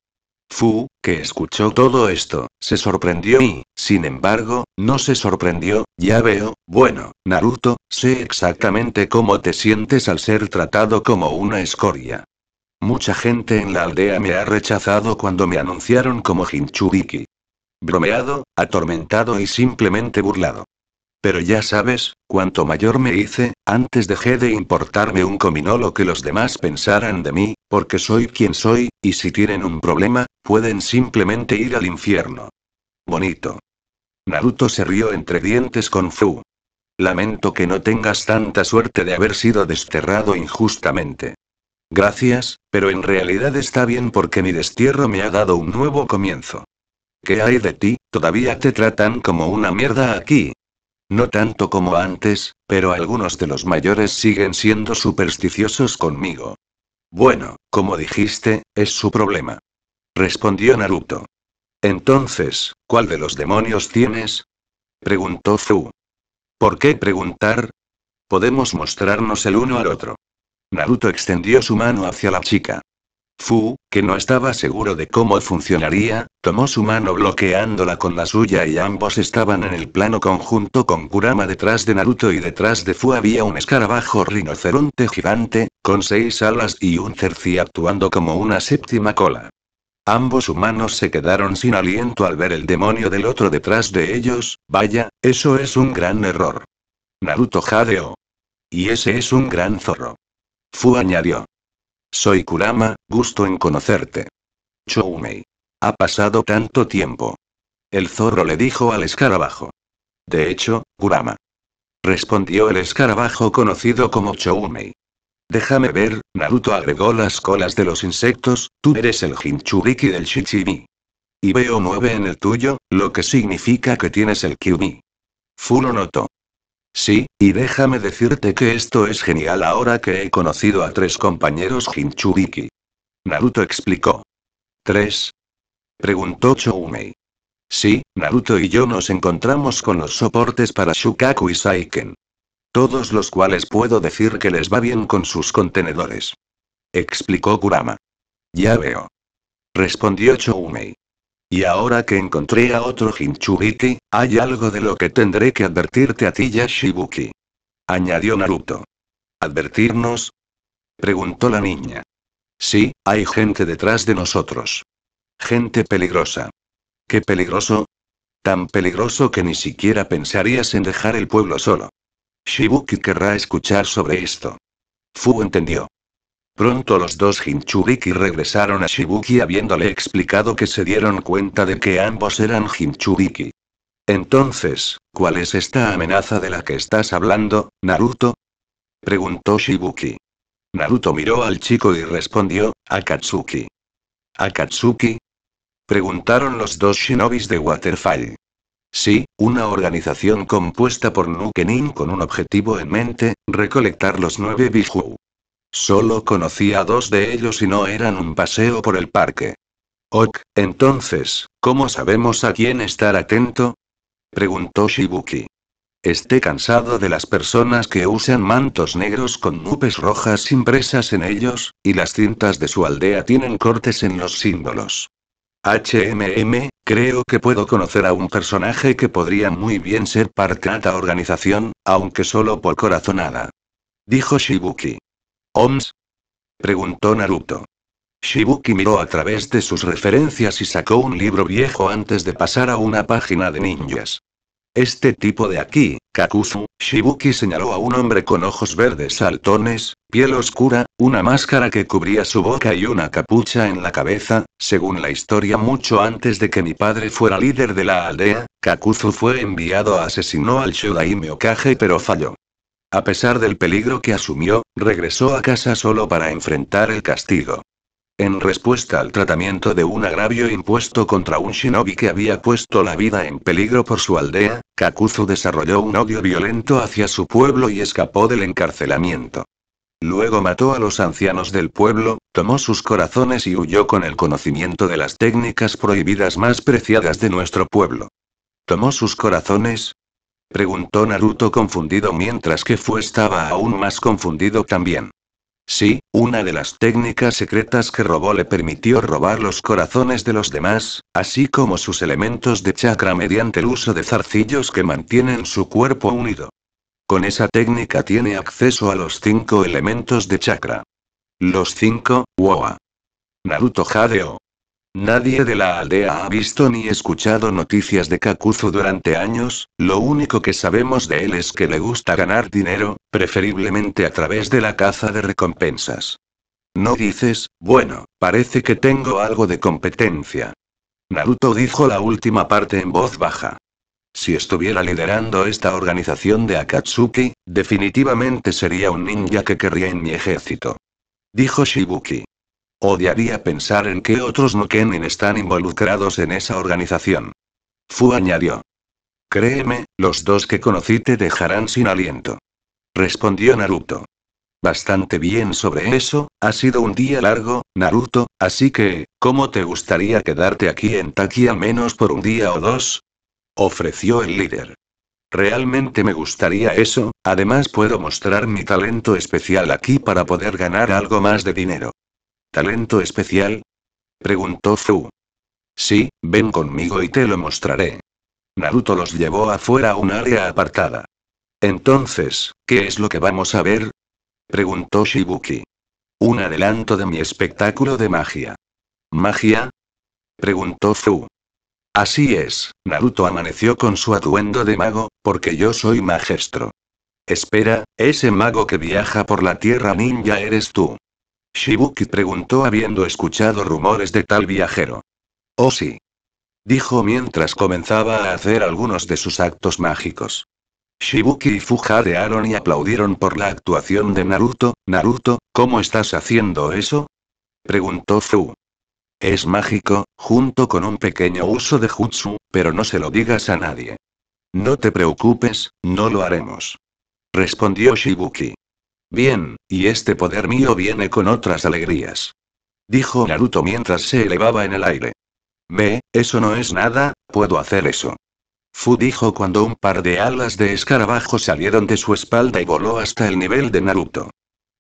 Fu, que escuchó todo esto, se sorprendió y, sin embargo, no se sorprendió, ya veo, bueno, Naruto, sé exactamente cómo te sientes al ser tratado como una escoria. Mucha gente en la aldea me ha rechazado cuando me anunciaron como Hinchuriki. Bromeado, atormentado y simplemente burlado. Pero ya sabes, cuanto mayor me hice, antes dejé de importarme un comino lo que los demás pensaran de mí, porque soy quien soy, y si tienen un problema, pueden simplemente ir al infierno. Bonito. Naruto se rió entre dientes con Fu. Lamento que no tengas tanta suerte de haber sido desterrado injustamente. Gracias, pero en realidad está bien porque mi destierro me ha dado un nuevo comienzo. ¿Qué hay de ti? Todavía te tratan como una mierda aquí, no tanto como antes, pero algunos de los mayores siguen siendo supersticiosos conmigo. Bueno, como dijiste, es su problema. Respondió Naruto. Entonces, ¿cuál de los demonios tienes? Preguntó Zhu. ¿Por qué preguntar? Podemos mostrarnos el uno al otro. Naruto extendió su mano hacia la chica. Fu, que no estaba seguro de cómo funcionaría, tomó su mano bloqueándola con la suya y ambos estaban en el plano conjunto con Kurama detrás de Naruto y detrás de Fu había un escarabajo rinoceronte gigante, con seis alas y un cerci actuando como una séptima cola. Ambos humanos se quedaron sin aliento al ver el demonio del otro detrás de ellos, vaya, eso es un gran error. Naruto jadeó. Y ese es un gran zorro. Fu añadió. Soy Kurama, gusto en conocerte. Choumei. Ha pasado tanto tiempo. El zorro le dijo al escarabajo. De hecho, Kurama. Respondió el escarabajo conocido como Choumei. Déjame ver, Naruto agregó las colas de los insectos, tú eres el Jinchuriki del Shichibi. Y veo nueve en el tuyo, lo que significa que tienes el Kyubi. Fulo notó. Sí, y déjame decirte que esto es genial ahora que he conocido a tres compañeros Hinchuriki. Naruto explicó. ¿Tres? Preguntó Choumei. Sí, Naruto y yo nos encontramos con los soportes para Shukaku y Saiken. Todos los cuales puedo decir que les va bien con sus contenedores. Explicó Kurama. Ya veo. Respondió Choumei. Y ahora que encontré a otro Hinchuriki, hay algo de lo que tendré que advertirte a ti Shibuki. Añadió Naruto. ¿Advertirnos? Preguntó la niña. Sí, hay gente detrás de nosotros. Gente peligrosa. ¿Qué peligroso? Tan peligroso que ni siquiera pensarías en dejar el pueblo solo. Shibuki querrá escuchar sobre esto. Fu entendió. Pronto los dos Hinchuriki regresaron a Shibuki habiéndole explicado que se dieron cuenta de que ambos eran Hinchuriki. Entonces, ¿cuál es esta amenaza de la que estás hablando, Naruto? preguntó Shibuki. Naruto miró al chico y respondió, Akatsuki. ¿Akatsuki? preguntaron los dos shinobis de Waterfall. Sí, una organización compuesta por Nukenin con un objetivo en mente, recolectar los nueve Bijuu. Solo conocía a dos de ellos y no eran un paseo por el parque. Ok, entonces, ¿cómo sabemos a quién estar atento? preguntó Shibuki. Esté cansado de las personas que usan mantos negros con nubes rojas impresas en ellos, y las cintas de su aldea tienen cortes en los símbolos. HMM, creo que puedo conocer a un personaje que podría muy bien ser parte de esta organización, aunque solo por corazonada. Dijo Shibuki. ¿Oms? Preguntó Naruto. Shibuki miró a través de sus referencias y sacó un libro viejo antes de pasar a una página de ninjas. Este tipo de aquí, Kakuzu, Shibuki señaló a un hombre con ojos verdes saltones, piel oscura, una máscara que cubría su boca y una capucha en la cabeza, según la historia mucho antes de que mi padre fuera líder de la aldea, Kakuzu fue enviado a asesinar al Shodai Okage pero falló. A pesar del peligro que asumió, regresó a casa solo para enfrentar el castigo. En respuesta al tratamiento de un agravio impuesto contra un shinobi que había puesto la vida en peligro por su aldea, Kakuzu desarrolló un odio violento hacia su pueblo y escapó del encarcelamiento. Luego mató a los ancianos del pueblo, tomó sus corazones y huyó con el conocimiento de las técnicas prohibidas más preciadas de nuestro pueblo. Tomó sus corazones, Preguntó Naruto confundido mientras que Fu estaba aún más confundido también. Sí, una de las técnicas secretas que robó le permitió robar los corazones de los demás, así como sus elementos de chakra mediante el uso de zarcillos que mantienen su cuerpo unido. Con esa técnica tiene acceso a los cinco elementos de chakra. Los cinco, wow. Naruto jadeó. Nadie de la aldea ha visto ni escuchado noticias de Kakuzu durante años, lo único que sabemos de él es que le gusta ganar dinero, preferiblemente a través de la caza de recompensas. No dices, bueno, parece que tengo algo de competencia. Naruto dijo la última parte en voz baja. Si estuviera liderando esta organización de Akatsuki, definitivamente sería un ninja que querría en mi ejército. Dijo Shibuki. Odiaría pensar en que otros no Kenin están involucrados en esa organización. Fu añadió. Créeme, los dos que conocí te dejarán sin aliento. Respondió Naruto. Bastante bien sobre eso, ha sido un día largo, Naruto, así que, ¿cómo te gustaría quedarte aquí en Taki menos por un día o dos? Ofreció el líder. Realmente me gustaría eso, además puedo mostrar mi talento especial aquí para poder ganar algo más de dinero. ¿Talento especial? Preguntó Fu. Sí, ven conmigo y te lo mostraré. Naruto los llevó afuera a un área apartada. Entonces, ¿qué es lo que vamos a ver? Preguntó Shibuki. Un adelanto de mi espectáculo de magia. ¿Magia? Preguntó Fu. Así es, Naruto amaneció con su atuendo de mago, porque yo soy magestro. Espera, ese mago que viaja por la tierra ninja eres tú. Shibuki preguntó habiendo escuchado rumores de tal viajero. Oh sí. Dijo mientras comenzaba a hacer algunos de sus actos mágicos. Shibuki y jadearon y aplaudieron por la actuación de Naruto. Naruto, ¿cómo estás haciendo eso? Preguntó Fu. Es mágico, junto con un pequeño uso de jutsu, pero no se lo digas a nadie. No te preocupes, no lo haremos. Respondió Shibuki. Bien, y este poder mío viene con otras alegrías. Dijo Naruto mientras se elevaba en el aire. Ve, eso no es nada, puedo hacer eso. Fu dijo cuando un par de alas de escarabajo salieron de su espalda y voló hasta el nivel de Naruto.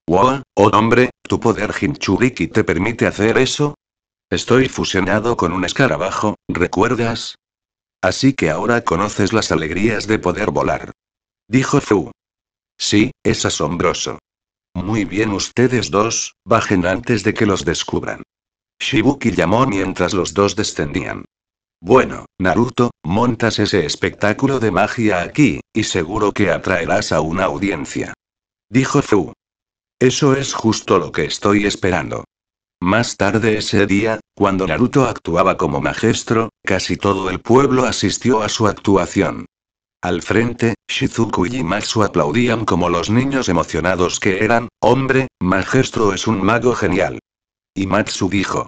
Wow, oh hombre, ¿tu poder Hinchuriki te permite hacer eso? Estoy fusionado con un escarabajo, ¿recuerdas? Así que ahora conoces las alegrías de poder volar. Dijo Fu. Sí, es asombroso. Muy bien ustedes dos, bajen antes de que los descubran. Shibuki llamó mientras los dos descendían. Bueno, Naruto, montas ese espectáculo de magia aquí, y seguro que atraerás a una audiencia. Dijo Fu. Eso es justo lo que estoy esperando. Más tarde ese día, cuando Naruto actuaba como magestro, casi todo el pueblo asistió a su actuación. Al frente, Shizuku y Imatsu aplaudían como los niños emocionados que eran, hombre, Magestro es un mago genial. Y dijo.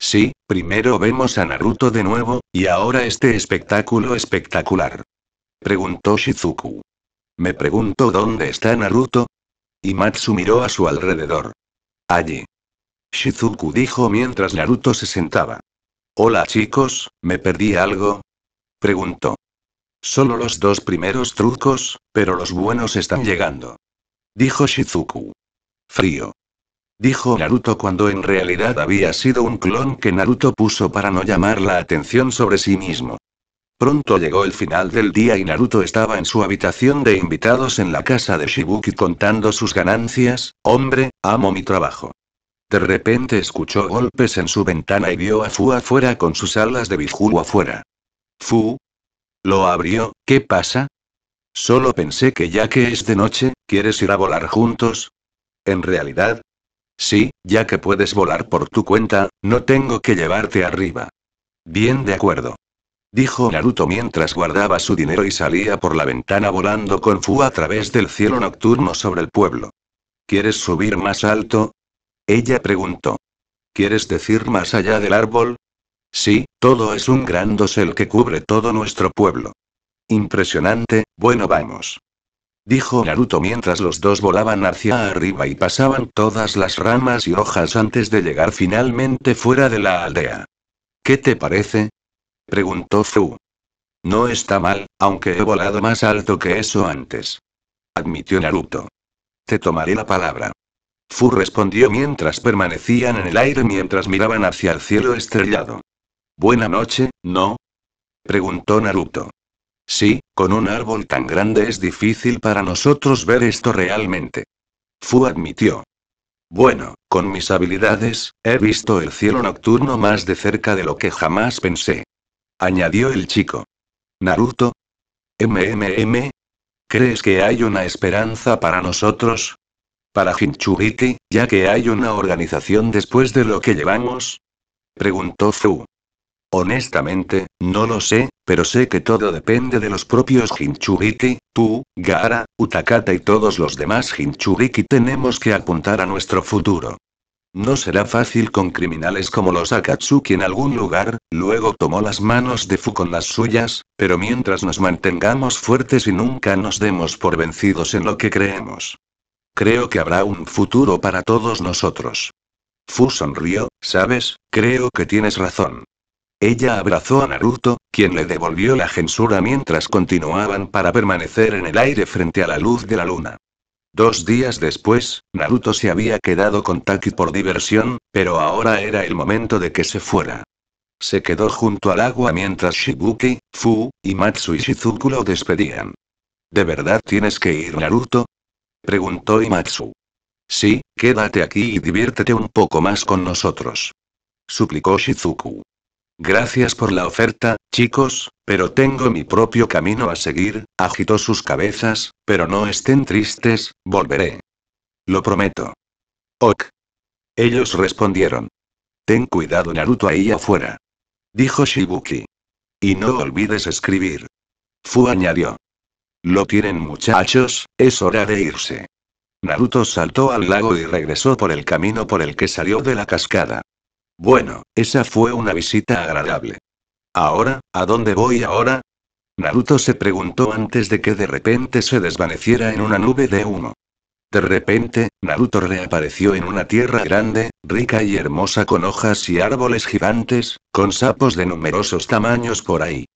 Sí, primero vemos a Naruto de nuevo, y ahora este espectáculo espectacular. Preguntó Shizuku. Me pregunto dónde está Naruto. Y miró a su alrededor. Allí. Shizuku dijo mientras Naruto se sentaba. Hola chicos, ¿me perdí algo? Preguntó. Solo los dos primeros trucos, pero los buenos están llegando. Dijo Shizuku. Frío. Dijo Naruto cuando en realidad había sido un clon que Naruto puso para no llamar la atención sobre sí mismo. Pronto llegó el final del día y Naruto estaba en su habitación de invitados en la casa de Shibuki contando sus ganancias, hombre, amo mi trabajo. De repente escuchó golpes en su ventana y vio a Fu afuera con sus alas de Biju afuera. Fu, lo abrió, ¿qué pasa? Solo pensé que ya que es de noche, ¿quieres ir a volar juntos? En realidad. Sí, ya que puedes volar por tu cuenta, no tengo que llevarte arriba. Bien de acuerdo. Dijo Naruto mientras guardaba su dinero y salía por la ventana volando con Fu a través del cielo nocturno sobre el pueblo. ¿Quieres subir más alto? Ella preguntó. ¿Quieres decir más allá del árbol? Sí, todo es un gran dosel que cubre todo nuestro pueblo. Impresionante, bueno vamos. Dijo Naruto mientras los dos volaban hacia arriba y pasaban todas las ramas y hojas antes de llegar finalmente fuera de la aldea. ¿Qué te parece? Preguntó Fu. No está mal, aunque he volado más alto que eso antes. Admitió Naruto. Te tomaré la palabra. Fu respondió mientras permanecían en el aire mientras miraban hacia el cielo estrellado. Buena noche, ¿no? preguntó Naruto. Sí, con un árbol tan grande es difícil para nosotros ver esto realmente. Fu admitió. Bueno, con mis habilidades, he visto el cielo nocturno más de cerca de lo que jamás pensé. Añadió el chico. Naruto. MMM. ¿Crees que hay una esperanza para nosotros? Para Hinchuriki, ya que hay una organización después de lo que llevamos? Preguntó Fu. Honestamente, no lo sé, pero sé que todo depende de los propios Hinchuriki, tú, Gaara, Utakata y todos los demás Hinchuriki tenemos que apuntar a nuestro futuro. No será fácil con criminales como los Akatsuki en algún lugar, luego tomó las manos de Fu con las suyas, pero mientras nos mantengamos fuertes y nunca nos demos por vencidos en lo que creemos. Creo que habrá un futuro para todos nosotros. Fu sonrió, sabes, creo que tienes razón. Ella abrazó a Naruto, quien le devolvió la censura mientras continuaban para permanecer en el aire frente a la luz de la luna. Dos días después, Naruto se había quedado con Taki por diversión, pero ahora era el momento de que se fuera. Se quedó junto al agua mientras Shibuki, Fu, y Matsu y Shizuku lo despedían. ¿De verdad tienes que ir, Naruto? preguntó Imatsu. Sí, quédate aquí y diviértete un poco más con nosotros. Suplicó Shizuku. Gracias por la oferta, chicos, pero tengo mi propio camino a seguir, agitó sus cabezas, pero no estén tristes, volveré. Lo prometo. Ok. Ellos respondieron. Ten cuidado Naruto ahí afuera. Dijo Shibuki. Y no olvides escribir. Fu añadió. Lo tienen muchachos, es hora de irse. Naruto saltó al lago y regresó por el camino por el que salió de la cascada. Bueno, esa fue una visita agradable. Ahora, ¿a dónde voy ahora? Naruto se preguntó antes de que de repente se desvaneciera en una nube de humo. De repente, Naruto reapareció en una tierra grande, rica y hermosa con hojas y árboles gigantes, con sapos de numerosos tamaños por ahí.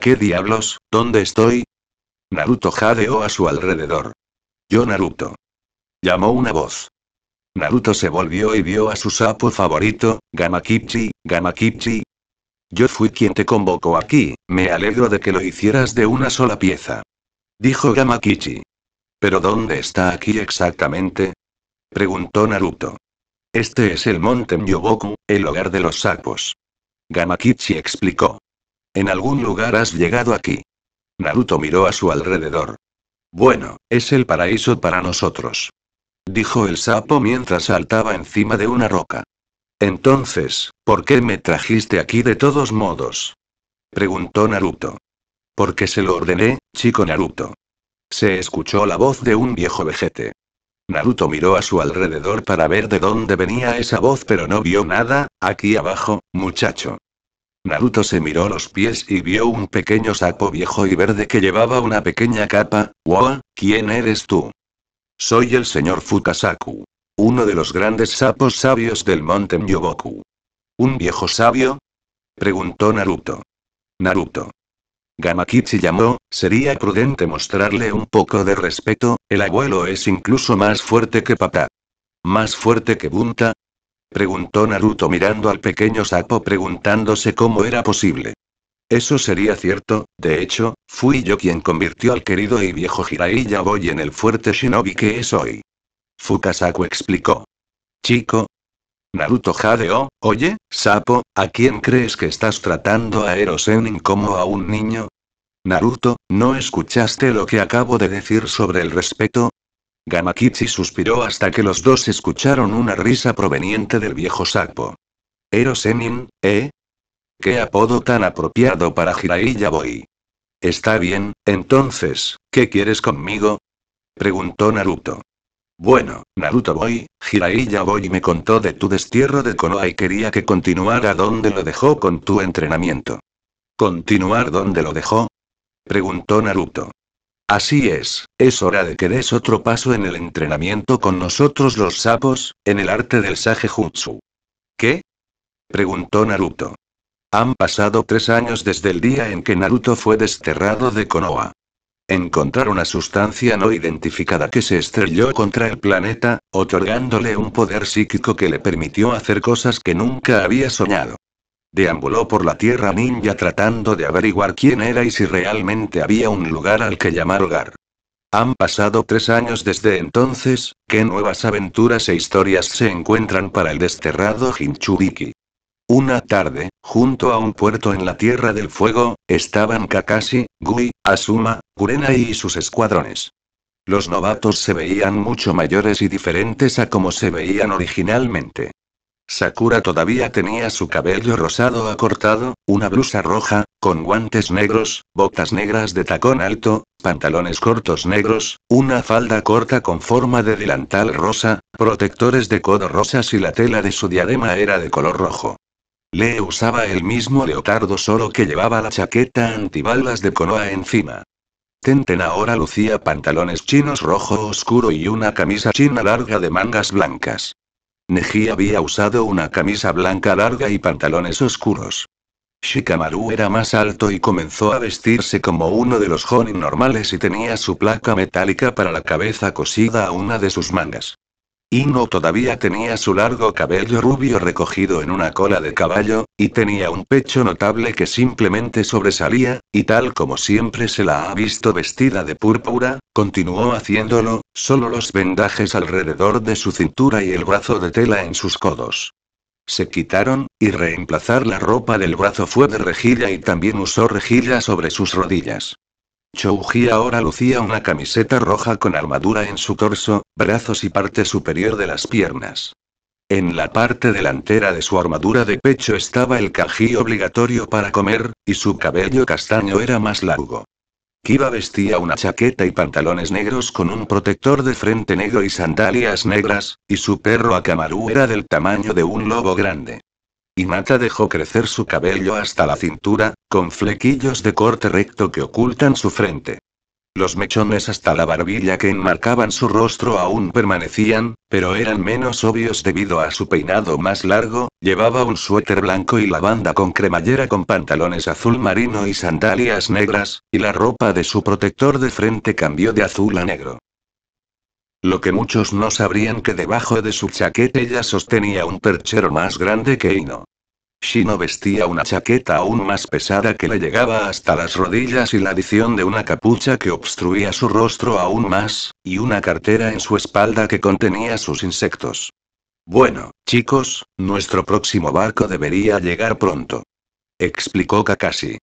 ¿Qué diablos? ¿Dónde estoy? Naruto jadeó a su alrededor. Yo Naruto. Llamó una voz. Naruto se volvió y vio a su sapo favorito, Gamakichi, Gamakichi. Yo fui quien te convocó aquí, me alegro de que lo hicieras de una sola pieza. Dijo Gamakichi. ¿Pero dónde está aquí exactamente? Preguntó Naruto. Este es el monte Myoboku, el hogar de los sapos. Gamakichi explicó. En algún lugar has llegado aquí. Naruto miró a su alrededor. Bueno, es el paraíso para nosotros dijo el sapo mientras saltaba encima de una roca. Entonces, ¿por qué me trajiste aquí de todos modos? preguntó Naruto. Porque se lo ordené, chico Naruto. Se escuchó la voz de un viejo vejete. Naruto miró a su alrededor para ver de dónde venía esa voz pero no vio nada, aquí abajo, muchacho. Naruto se miró los pies y vio un pequeño sapo viejo y verde que llevaba una pequeña capa. ¡Wow! ¿Quién eres tú? Soy el señor Fukasaku. Uno de los grandes sapos sabios del monte Myoboku. ¿Un viejo sabio? Preguntó Naruto. Naruto. Gamakichi llamó, sería prudente mostrarle un poco de respeto, el abuelo es incluso más fuerte que papá. ¿Más fuerte que Bunta? Preguntó Naruto mirando al pequeño sapo preguntándose cómo era posible. Eso sería cierto, de hecho, fui yo quien convirtió al querido y viejo Jiraiya Boy en el fuerte shinobi que es hoy. Fukasaku explicó. Chico. Naruto jadeó, oye, sapo, ¿a quién crees que estás tratando a Erosenin como a un niño? Naruto, ¿no escuchaste lo que acabo de decir sobre el respeto? Gamakichi suspiró hasta que los dos escucharon una risa proveniente del viejo sapo. Erosenin, ¿eh? Qué apodo tan apropiado para Jiraiya Boy. Está bien, entonces, ¿qué quieres conmigo? preguntó Naruto. Bueno, Naruto Boy, Jiraiya Boy me contó de tu destierro de Konoha y quería que continuara donde lo dejó con tu entrenamiento. ¿Continuar donde lo dejó? preguntó Naruto. Así es, es hora de que des otro paso en el entrenamiento con nosotros los sapos, en el arte del Sage Jutsu. ¿Qué? preguntó Naruto. Han pasado tres años desde el día en que Naruto fue desterrado de Konoha. Encontrar una sustancia no identificada que se estrelló contra el planeta, otorgándole un poder psíquico que le permitió hacer cosas que nunca había soñado. Deambuló por la Tierra Ninja tratando de averiguar quién era y si realmente había un lugar al que llamar hogar. Han pasado tres años desde entonces, ¿qué nuevas aventuras e historias se encuentran para el desterrado Hinchuriki? Una tarde, junto a un puerto en la Tierra del Fuego, estaban Kakashi, Gui, Asuma, Kurena y sus escuadrones. Los novatos se veían mucho mayores y diferentes a como se veían originalmente. Sakura todavía tenía su cabello rosado acortado, una blusa roja, con guantes negros, botas negras de tacón alto, pantalones cortos negros, una falda corta con forma de delantal rosa, protectores de codo rosas y la tela de su diadema era de color rojo. Le usaba el mismo leotardo solo que llevaba la chaqueta antibalas de Konoha encima. Tenten ahora lucía pantalones chinos rojo oscuro y una camisa china larga de mangas blancas. Neji había usado una camisa blanca larga y pantalones oscuros. Shikamaru era más alto y comenzó a vestirse como uno de los Honin normales y tenía su placa metálica para la cabeza cosida a una de sus mangas. Ino todavía tenía su largo cabello rubio recogido en una cola de caballo, y tenía un pecho notable que simplemente sobresalía, y tal como siempre se la ha visto vestida de púrpura, continuó haciéndolo, solo los vendajes alrededor de su cintura y el brazo de tela en sus codos. Se quitaron, y reemplazar la ropa del brazo fue de rejilla y también usó rejilla sobre sus rodillas. Chouji ahora lucía una camiseta roja con armadura en su torso, brazos y parte superior de las piernas. En la parte delantera de su armadura de pecho estaba el cají obligatorio para comer, y su cabello castaño era más largo. Kiba vestía una chaqueta y pantalones negros con un protector de frente negro y sandalias negras, y su perro Akamaru era del tamaño de un lobo grande y Mata dejó crecer su cabello hasta la cintura, con flequillos de corte recto que ocultan su frente. Los mechones hasta la barbilla que enmarcaban su rostro aún permanecían, pero eran menos obvios debido a su peinado más largo, llevaba un suéter blanco y lavanda con cremallera con pantalones azul marino y sandalias negras, y la ropa de su protector de frente cambió de azul a negro. Lo que muchos no sabrían que debajo de su chaqueta ella sostenía un perchero más grande que Hino. Shino vestía una chaqueta aún más pesada que le llegaba hasta las rodillas y la adición de una capucha que obstruía su rostro aún más, y una cartera en su espalda que contenía sus insectos. Bueno, chicos, nuestro próximo barco debería llegar pronto. Explicó Kakashi.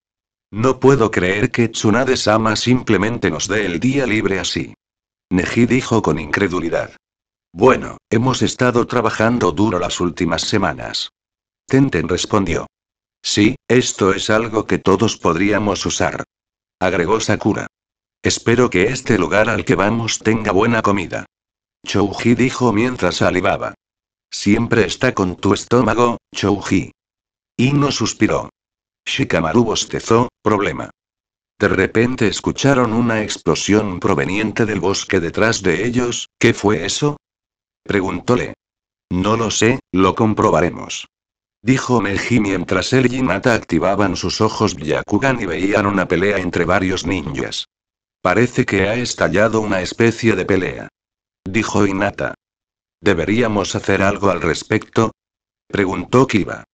No puedo creer que Tsunade-sama simplemente nos dé el día libre así. Neji dijo con incredulidad. Bueno, hemos estado trabajando duro las últimas semanas. Tenten respondió. Sí, esto es algo que todos podríamos usar. Agregó Sakura. Espero que este lugar al que vamos tenga buena comida. Chouji dijo mientras salivaba. Siempre está con tu estómago, Chouji. no suspiró. Shikamaru bostezó, problema. De repente escucharon una explosión proveniente del bosque detrás de ellos. ¿Qué fue eso? Preguntóle. No lo sé, lo comprobaremos. Dijo Meiji mientras él y Nata activaban sus ojos Byakugan y veían una pelea entre varios ninjas. Parece que ha estallado una especie de pelea. Dijo Inata. ¿Deberíamos hacer algo al respecto? Preguntó Kiba.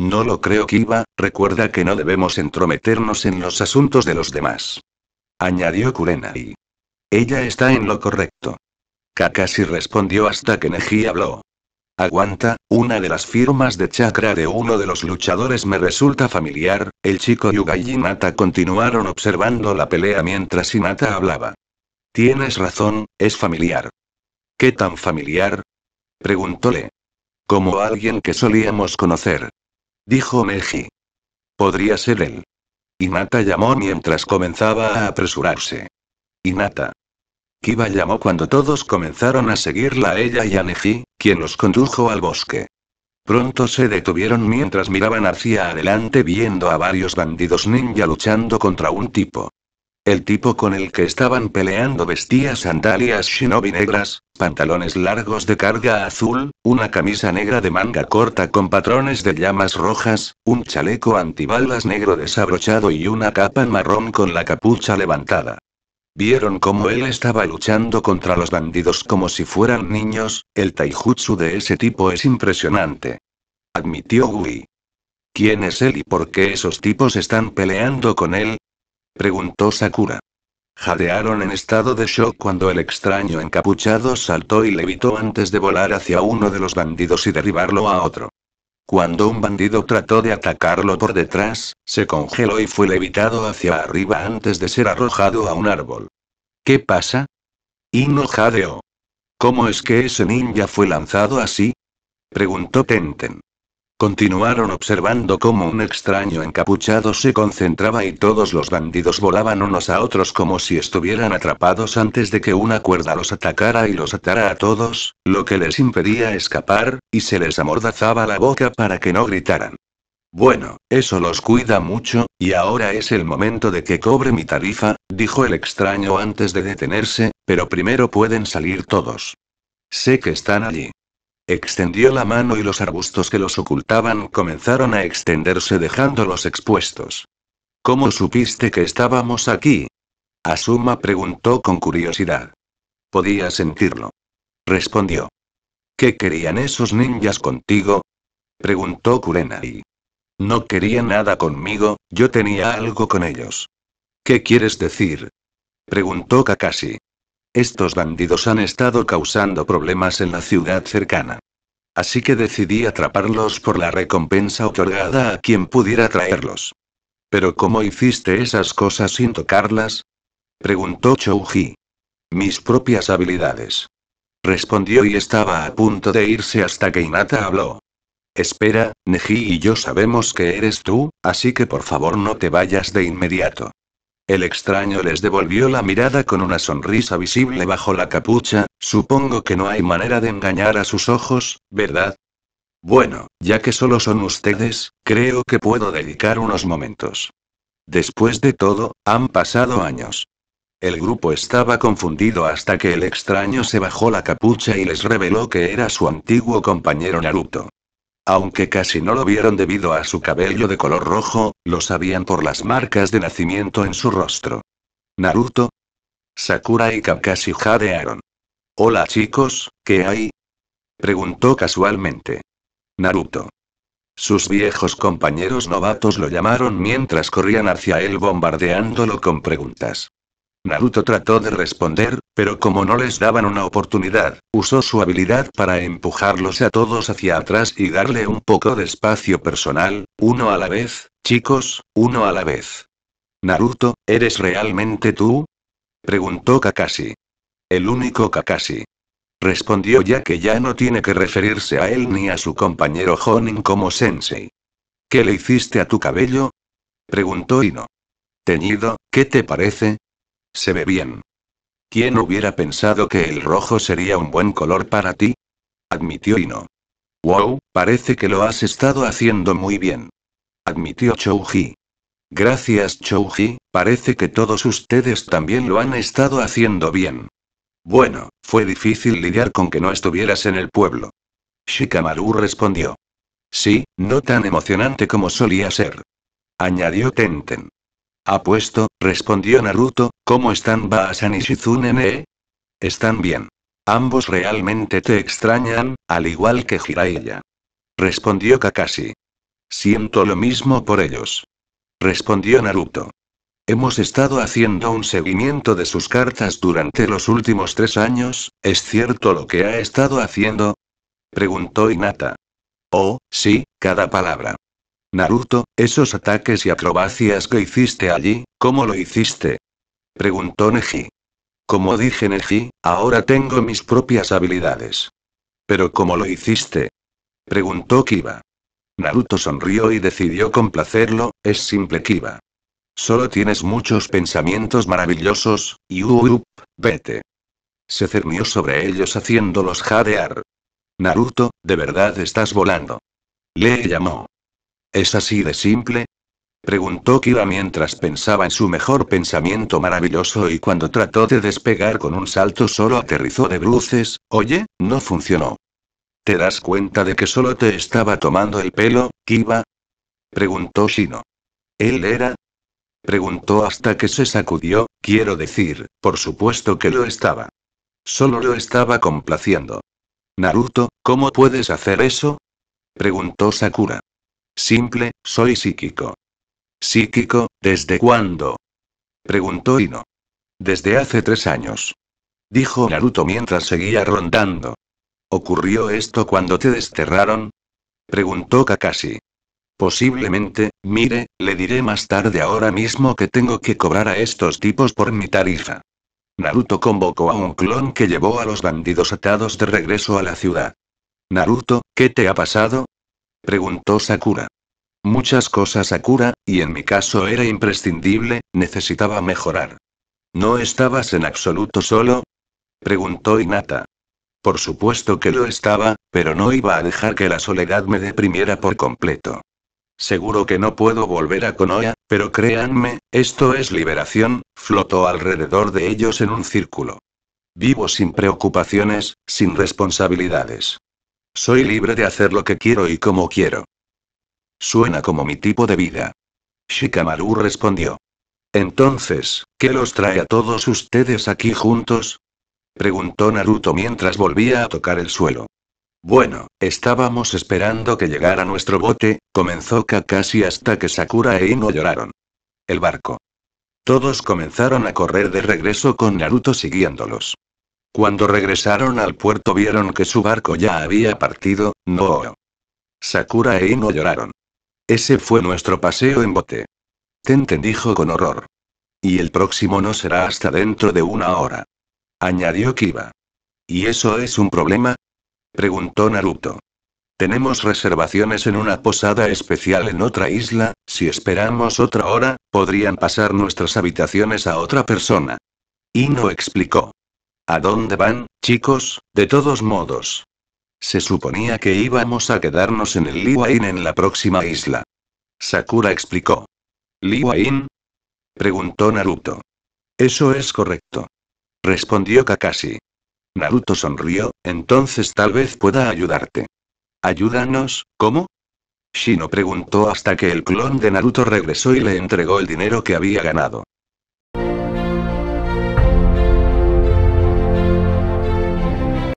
No lo creo, Kiba, recuerda que no debemos entrometernos en los asuntos de los demás. Añadió Kurenai. Ella está en lo correcto. Kakashi respondió hasta que Neji habló. Aguanta, una de las firmas de chakra de uno de los luchadores me resulta familiar, el chico Yuga y Hinata continuaron observando la pelea mientras Hinata hablaba. Tienes razón, es familiar. ¿Qué tan familiar? Preguntóle. Como alguien que solíamos conocer dijo Neji. Podría ser él. Nata llamó mientras comenzaba a apresurarse. Nata. Kiba llamó cuando todos comenzaron a seguirla a ella y a Neji, quien los condujo al bosque. Pronto se detuvieron mientras miraban hacia adelante viendo a varios bandidos ninja luchando contra un tipo. El tipo con el que estaban peleando vestía sandalias shinobi negras, pantalones largos de carga azul, una camisa negra de manga corta con patrones de llamas rojas, un chaleco antibalas negro desabrochado y una capa marrón con la capucha levantada. Vieron cómo él estaba luchando contra los bandidos como si fueran niños, el taijutsu de ese tipo es impresionante. Admitió Gui. ¿Quién es él y por qué esos tipos están peleando con él? preguntó Sakura. Jadearon en estado de shock cuando el extraño encapuchado saltó y levitó antes de volar hacia uno de los bandidos y derribarlo a otro. Cuando un bandido trató de atacarlo por detrás, se congeló y fue levitado hacia arriba antes de ser arrojado a un árbol. ¿Qué pasa? Ino jadeó. ¿Cómo es que ese ninja fue lanzado así? preguntó Tenten. Continuaron observando cómo un extraño encapuchado se concentraba y todos los bandidos volaban unos a otros como si estuvieran atrapados antes de que una cuerda los atacara y los atara a todos, lo que les impedía escapar, y se les amordazaba la boca para que no gritaran. Bueno, eso los cuida mucho, y ahora es el momento de que cobre mi tarifa, dijo el extraño antes de detenerse, pero primero pueden salir todos. Sé que están allí. Extendió la mano y los arbustos que los ocultaban comenzaron a extenderse dejándolos expuestos. ¿Cómo supiste que estábamos aquí? Asuma preguntó con curiosidad. Podía sentirlo. Respondió. ¿Qué querían esos ninjas contigo? Preguntó Kurenai. No querían nada conmigo, yo tenía algo con ellos. ¿Qué quieres decir? Preguntó Kakashi. Estos bandidos han estado causando problemas en la ciudad cercana. Así que decidí atraparlos por la recompensa otorgada a quien pudiera traerlos. ¿Pero cómo hiciste esas cosas sin tocarlas? preguntó Chouji. Mis propias habilidades. Respondió y estaba a punto de irse hasta que Inata habló. Espera, Neji y yo sabemos que eres tú, así que por favor no te vayas de inmediato. El extraño les devolvió la mirada con una sonrisa visible bajo la capucha, supongo que no hay manera de engañar a sus ojos, ¿verdad? Bueno, ya que solo son ustedes, creo que puedo dedicar unos momentos. Después de todo, han pasado años. El grupo estaba confundido hasta que el extraño se bajó la capucha y les reveló que era su antiguo compañero Naruto. Aunque casi no lo vieron debido a su cabello de color rojo, lo sabían por las marcas de nacimiento en su rostro. Naruto. Sakura y Kakashi jadearon. Hola chicos, ¿qué hay? Preguntó casualmente. Naruto. Sus viejos compañeros novatos lo llamaron mientras corrían hacia él bombardeándolo con preguntas. Naruto trató de responder, pero como no les daban una oportunidad, usó su habilidad para empujarlos a todos hacia atrás y darle un poco de espacio personal, uno a la vez, chicos, uno a la vez. Naruto, ¿eres realmente tú? preguntó Kakashi. El único Kakashi. Respondió ya que ya no tiene que referirse a él ni a su compañero Honin como sensei. ¿Qué le hiciste a tu cabello? preguntó Ino. Teñido, ¿qué te parece? Se ve bien. ¿Quién hubiera pensado que el rojo sería un buen color para ti? Admitió Ino. Wow, parece que lo has estado haciendo muy bien. Admitió Chouji. Gracias Chouji, parece que todos ustedes también lo han estado haciendo bien. Bueno, fue difícil lidiar con que no estuvieras en el pueblo. Shikamaru respondió. Sí, no tan emocionante como solía ser. Añadió Tenten. Apuesto, respondió Naruto, ¿cómo están Baasan y shizune Están bien. Ambos realmente te extrañan, al igual que Jiraiya. Respondió Kakashi. Siento lo mismo por ellos. Respondió Naruto. Hemos estado haciendo un seguimiento de sus cartas durante los últimos tres años, ¿es cierto lo que ha estado haciendo? Preguntó Inata. Oh, sí, cada palabra. Naruto, esos ataques y acrobacias que hiciste allí, ¿cómo lo hiciste? Preguntó Neji. Como dije Neji, ahora tengo mis propias habilidades. ¿Pero cómo lo hiciste? Preguntó Kiba. Naruto sonrió y decidió complacerlo, es simple Kiba. Solo tienes muchos pensamientos maravillosos, y uup, vete. Se cernió sobre ellos haciéndolos jadear. Naruto, de verdad estás volando. Le llamó. ¿Es así de simple? Preguntó Kira mientras pensaba en su mejor pensamiento maravilloso y cuando trató de despegar con un salto solo aterrizó de bruces, oye, no funcionó. ¿Te das cuenta de que solo te estaba tomando el pelo, Kiba? Preguntó Shino. ¿Él era? Preguntó hasta que se sacudió, quiero decir, por supuesto que lo estaba. Solo lo estaba complaciendo. Naruto, ¿cómo puedes hacer eso? Preguntó Sakura. Simple, soy psíquico. ¿Psíquico, desde cuándo? Preguntó Ino. Desde hace tres años. Dijo Naruto mientras seguía rondando. ¿Ocurrió esto cuando te desterraron? Preguntó Kakashi. Posiblemente, mire, le diré más tarde ahora mismo que tengo que cobrar a estos tipos por mi tarifa. Naruto convocó a un clon que llevó a los bandidos atados de regreso a la ciudad. Naruto, ¿qué te ha pasado? preguntó Sakura. Muchas cosas Sakura, y en mi caso era imprescindible, necesitaba mejorar. ¿No estabas en absoluto solo? preguntó Inata. Por supuesto que lo estaba, pero no iba a dejar que la soledad me deprimiera por completo. Seguro que no puedo volver a Konoha, pero créanme, esto es liberación, flotó alrededor de ellos en un círculo. Vivo sin preocupaciones, sin responsabilidades. Soy libre de hacer lo que quiero y como quiero. Suena como mi tipo de vida. Shikamaru respondió. Entonces, ¿qué los trae a todos ustedes aquí juntos? Preguntó Naruto mientras volvía a tocar el suelo. Bueno, estábamos esperando que llegara nuestro bote, comenzó Kakashi hasta que Sakura e Ino lloraron. El barco. Todos comenzaron a correr de regreso con Naruto siguiéndolos. Cuando regresaron al puerto vieron que su barco ya había partido, no. Sakura e Ino lloraron. Ese fue nuestro paseo en bote. Tenten dijo con horror. Y el próximo no será hasta dentro de una hora. Añadió Kiba. ¿Y eso es un problema? Preguntó Naruto. Tenemos reservaciones en una posada especial en otra isla, si esperamos otra hora, podrían pasar nuestras habitaciones a otra persona. Ino explicó. ¿A dónde van, chicos, de todos modos? Se suponía que íbamos a quedarnos en el Liwain en la próxima isla. Sakura explicó. ¿Liwain? preguntó Naruto. Eso es correcto. Respondió Kakashi. Naruto sonrió, entonces tal vez pueda ayudarte. ¿Ayúdanos, cómo? Shino preguntó hasta que el clon de Naruto regresó y le entregó el dinero que había ganado.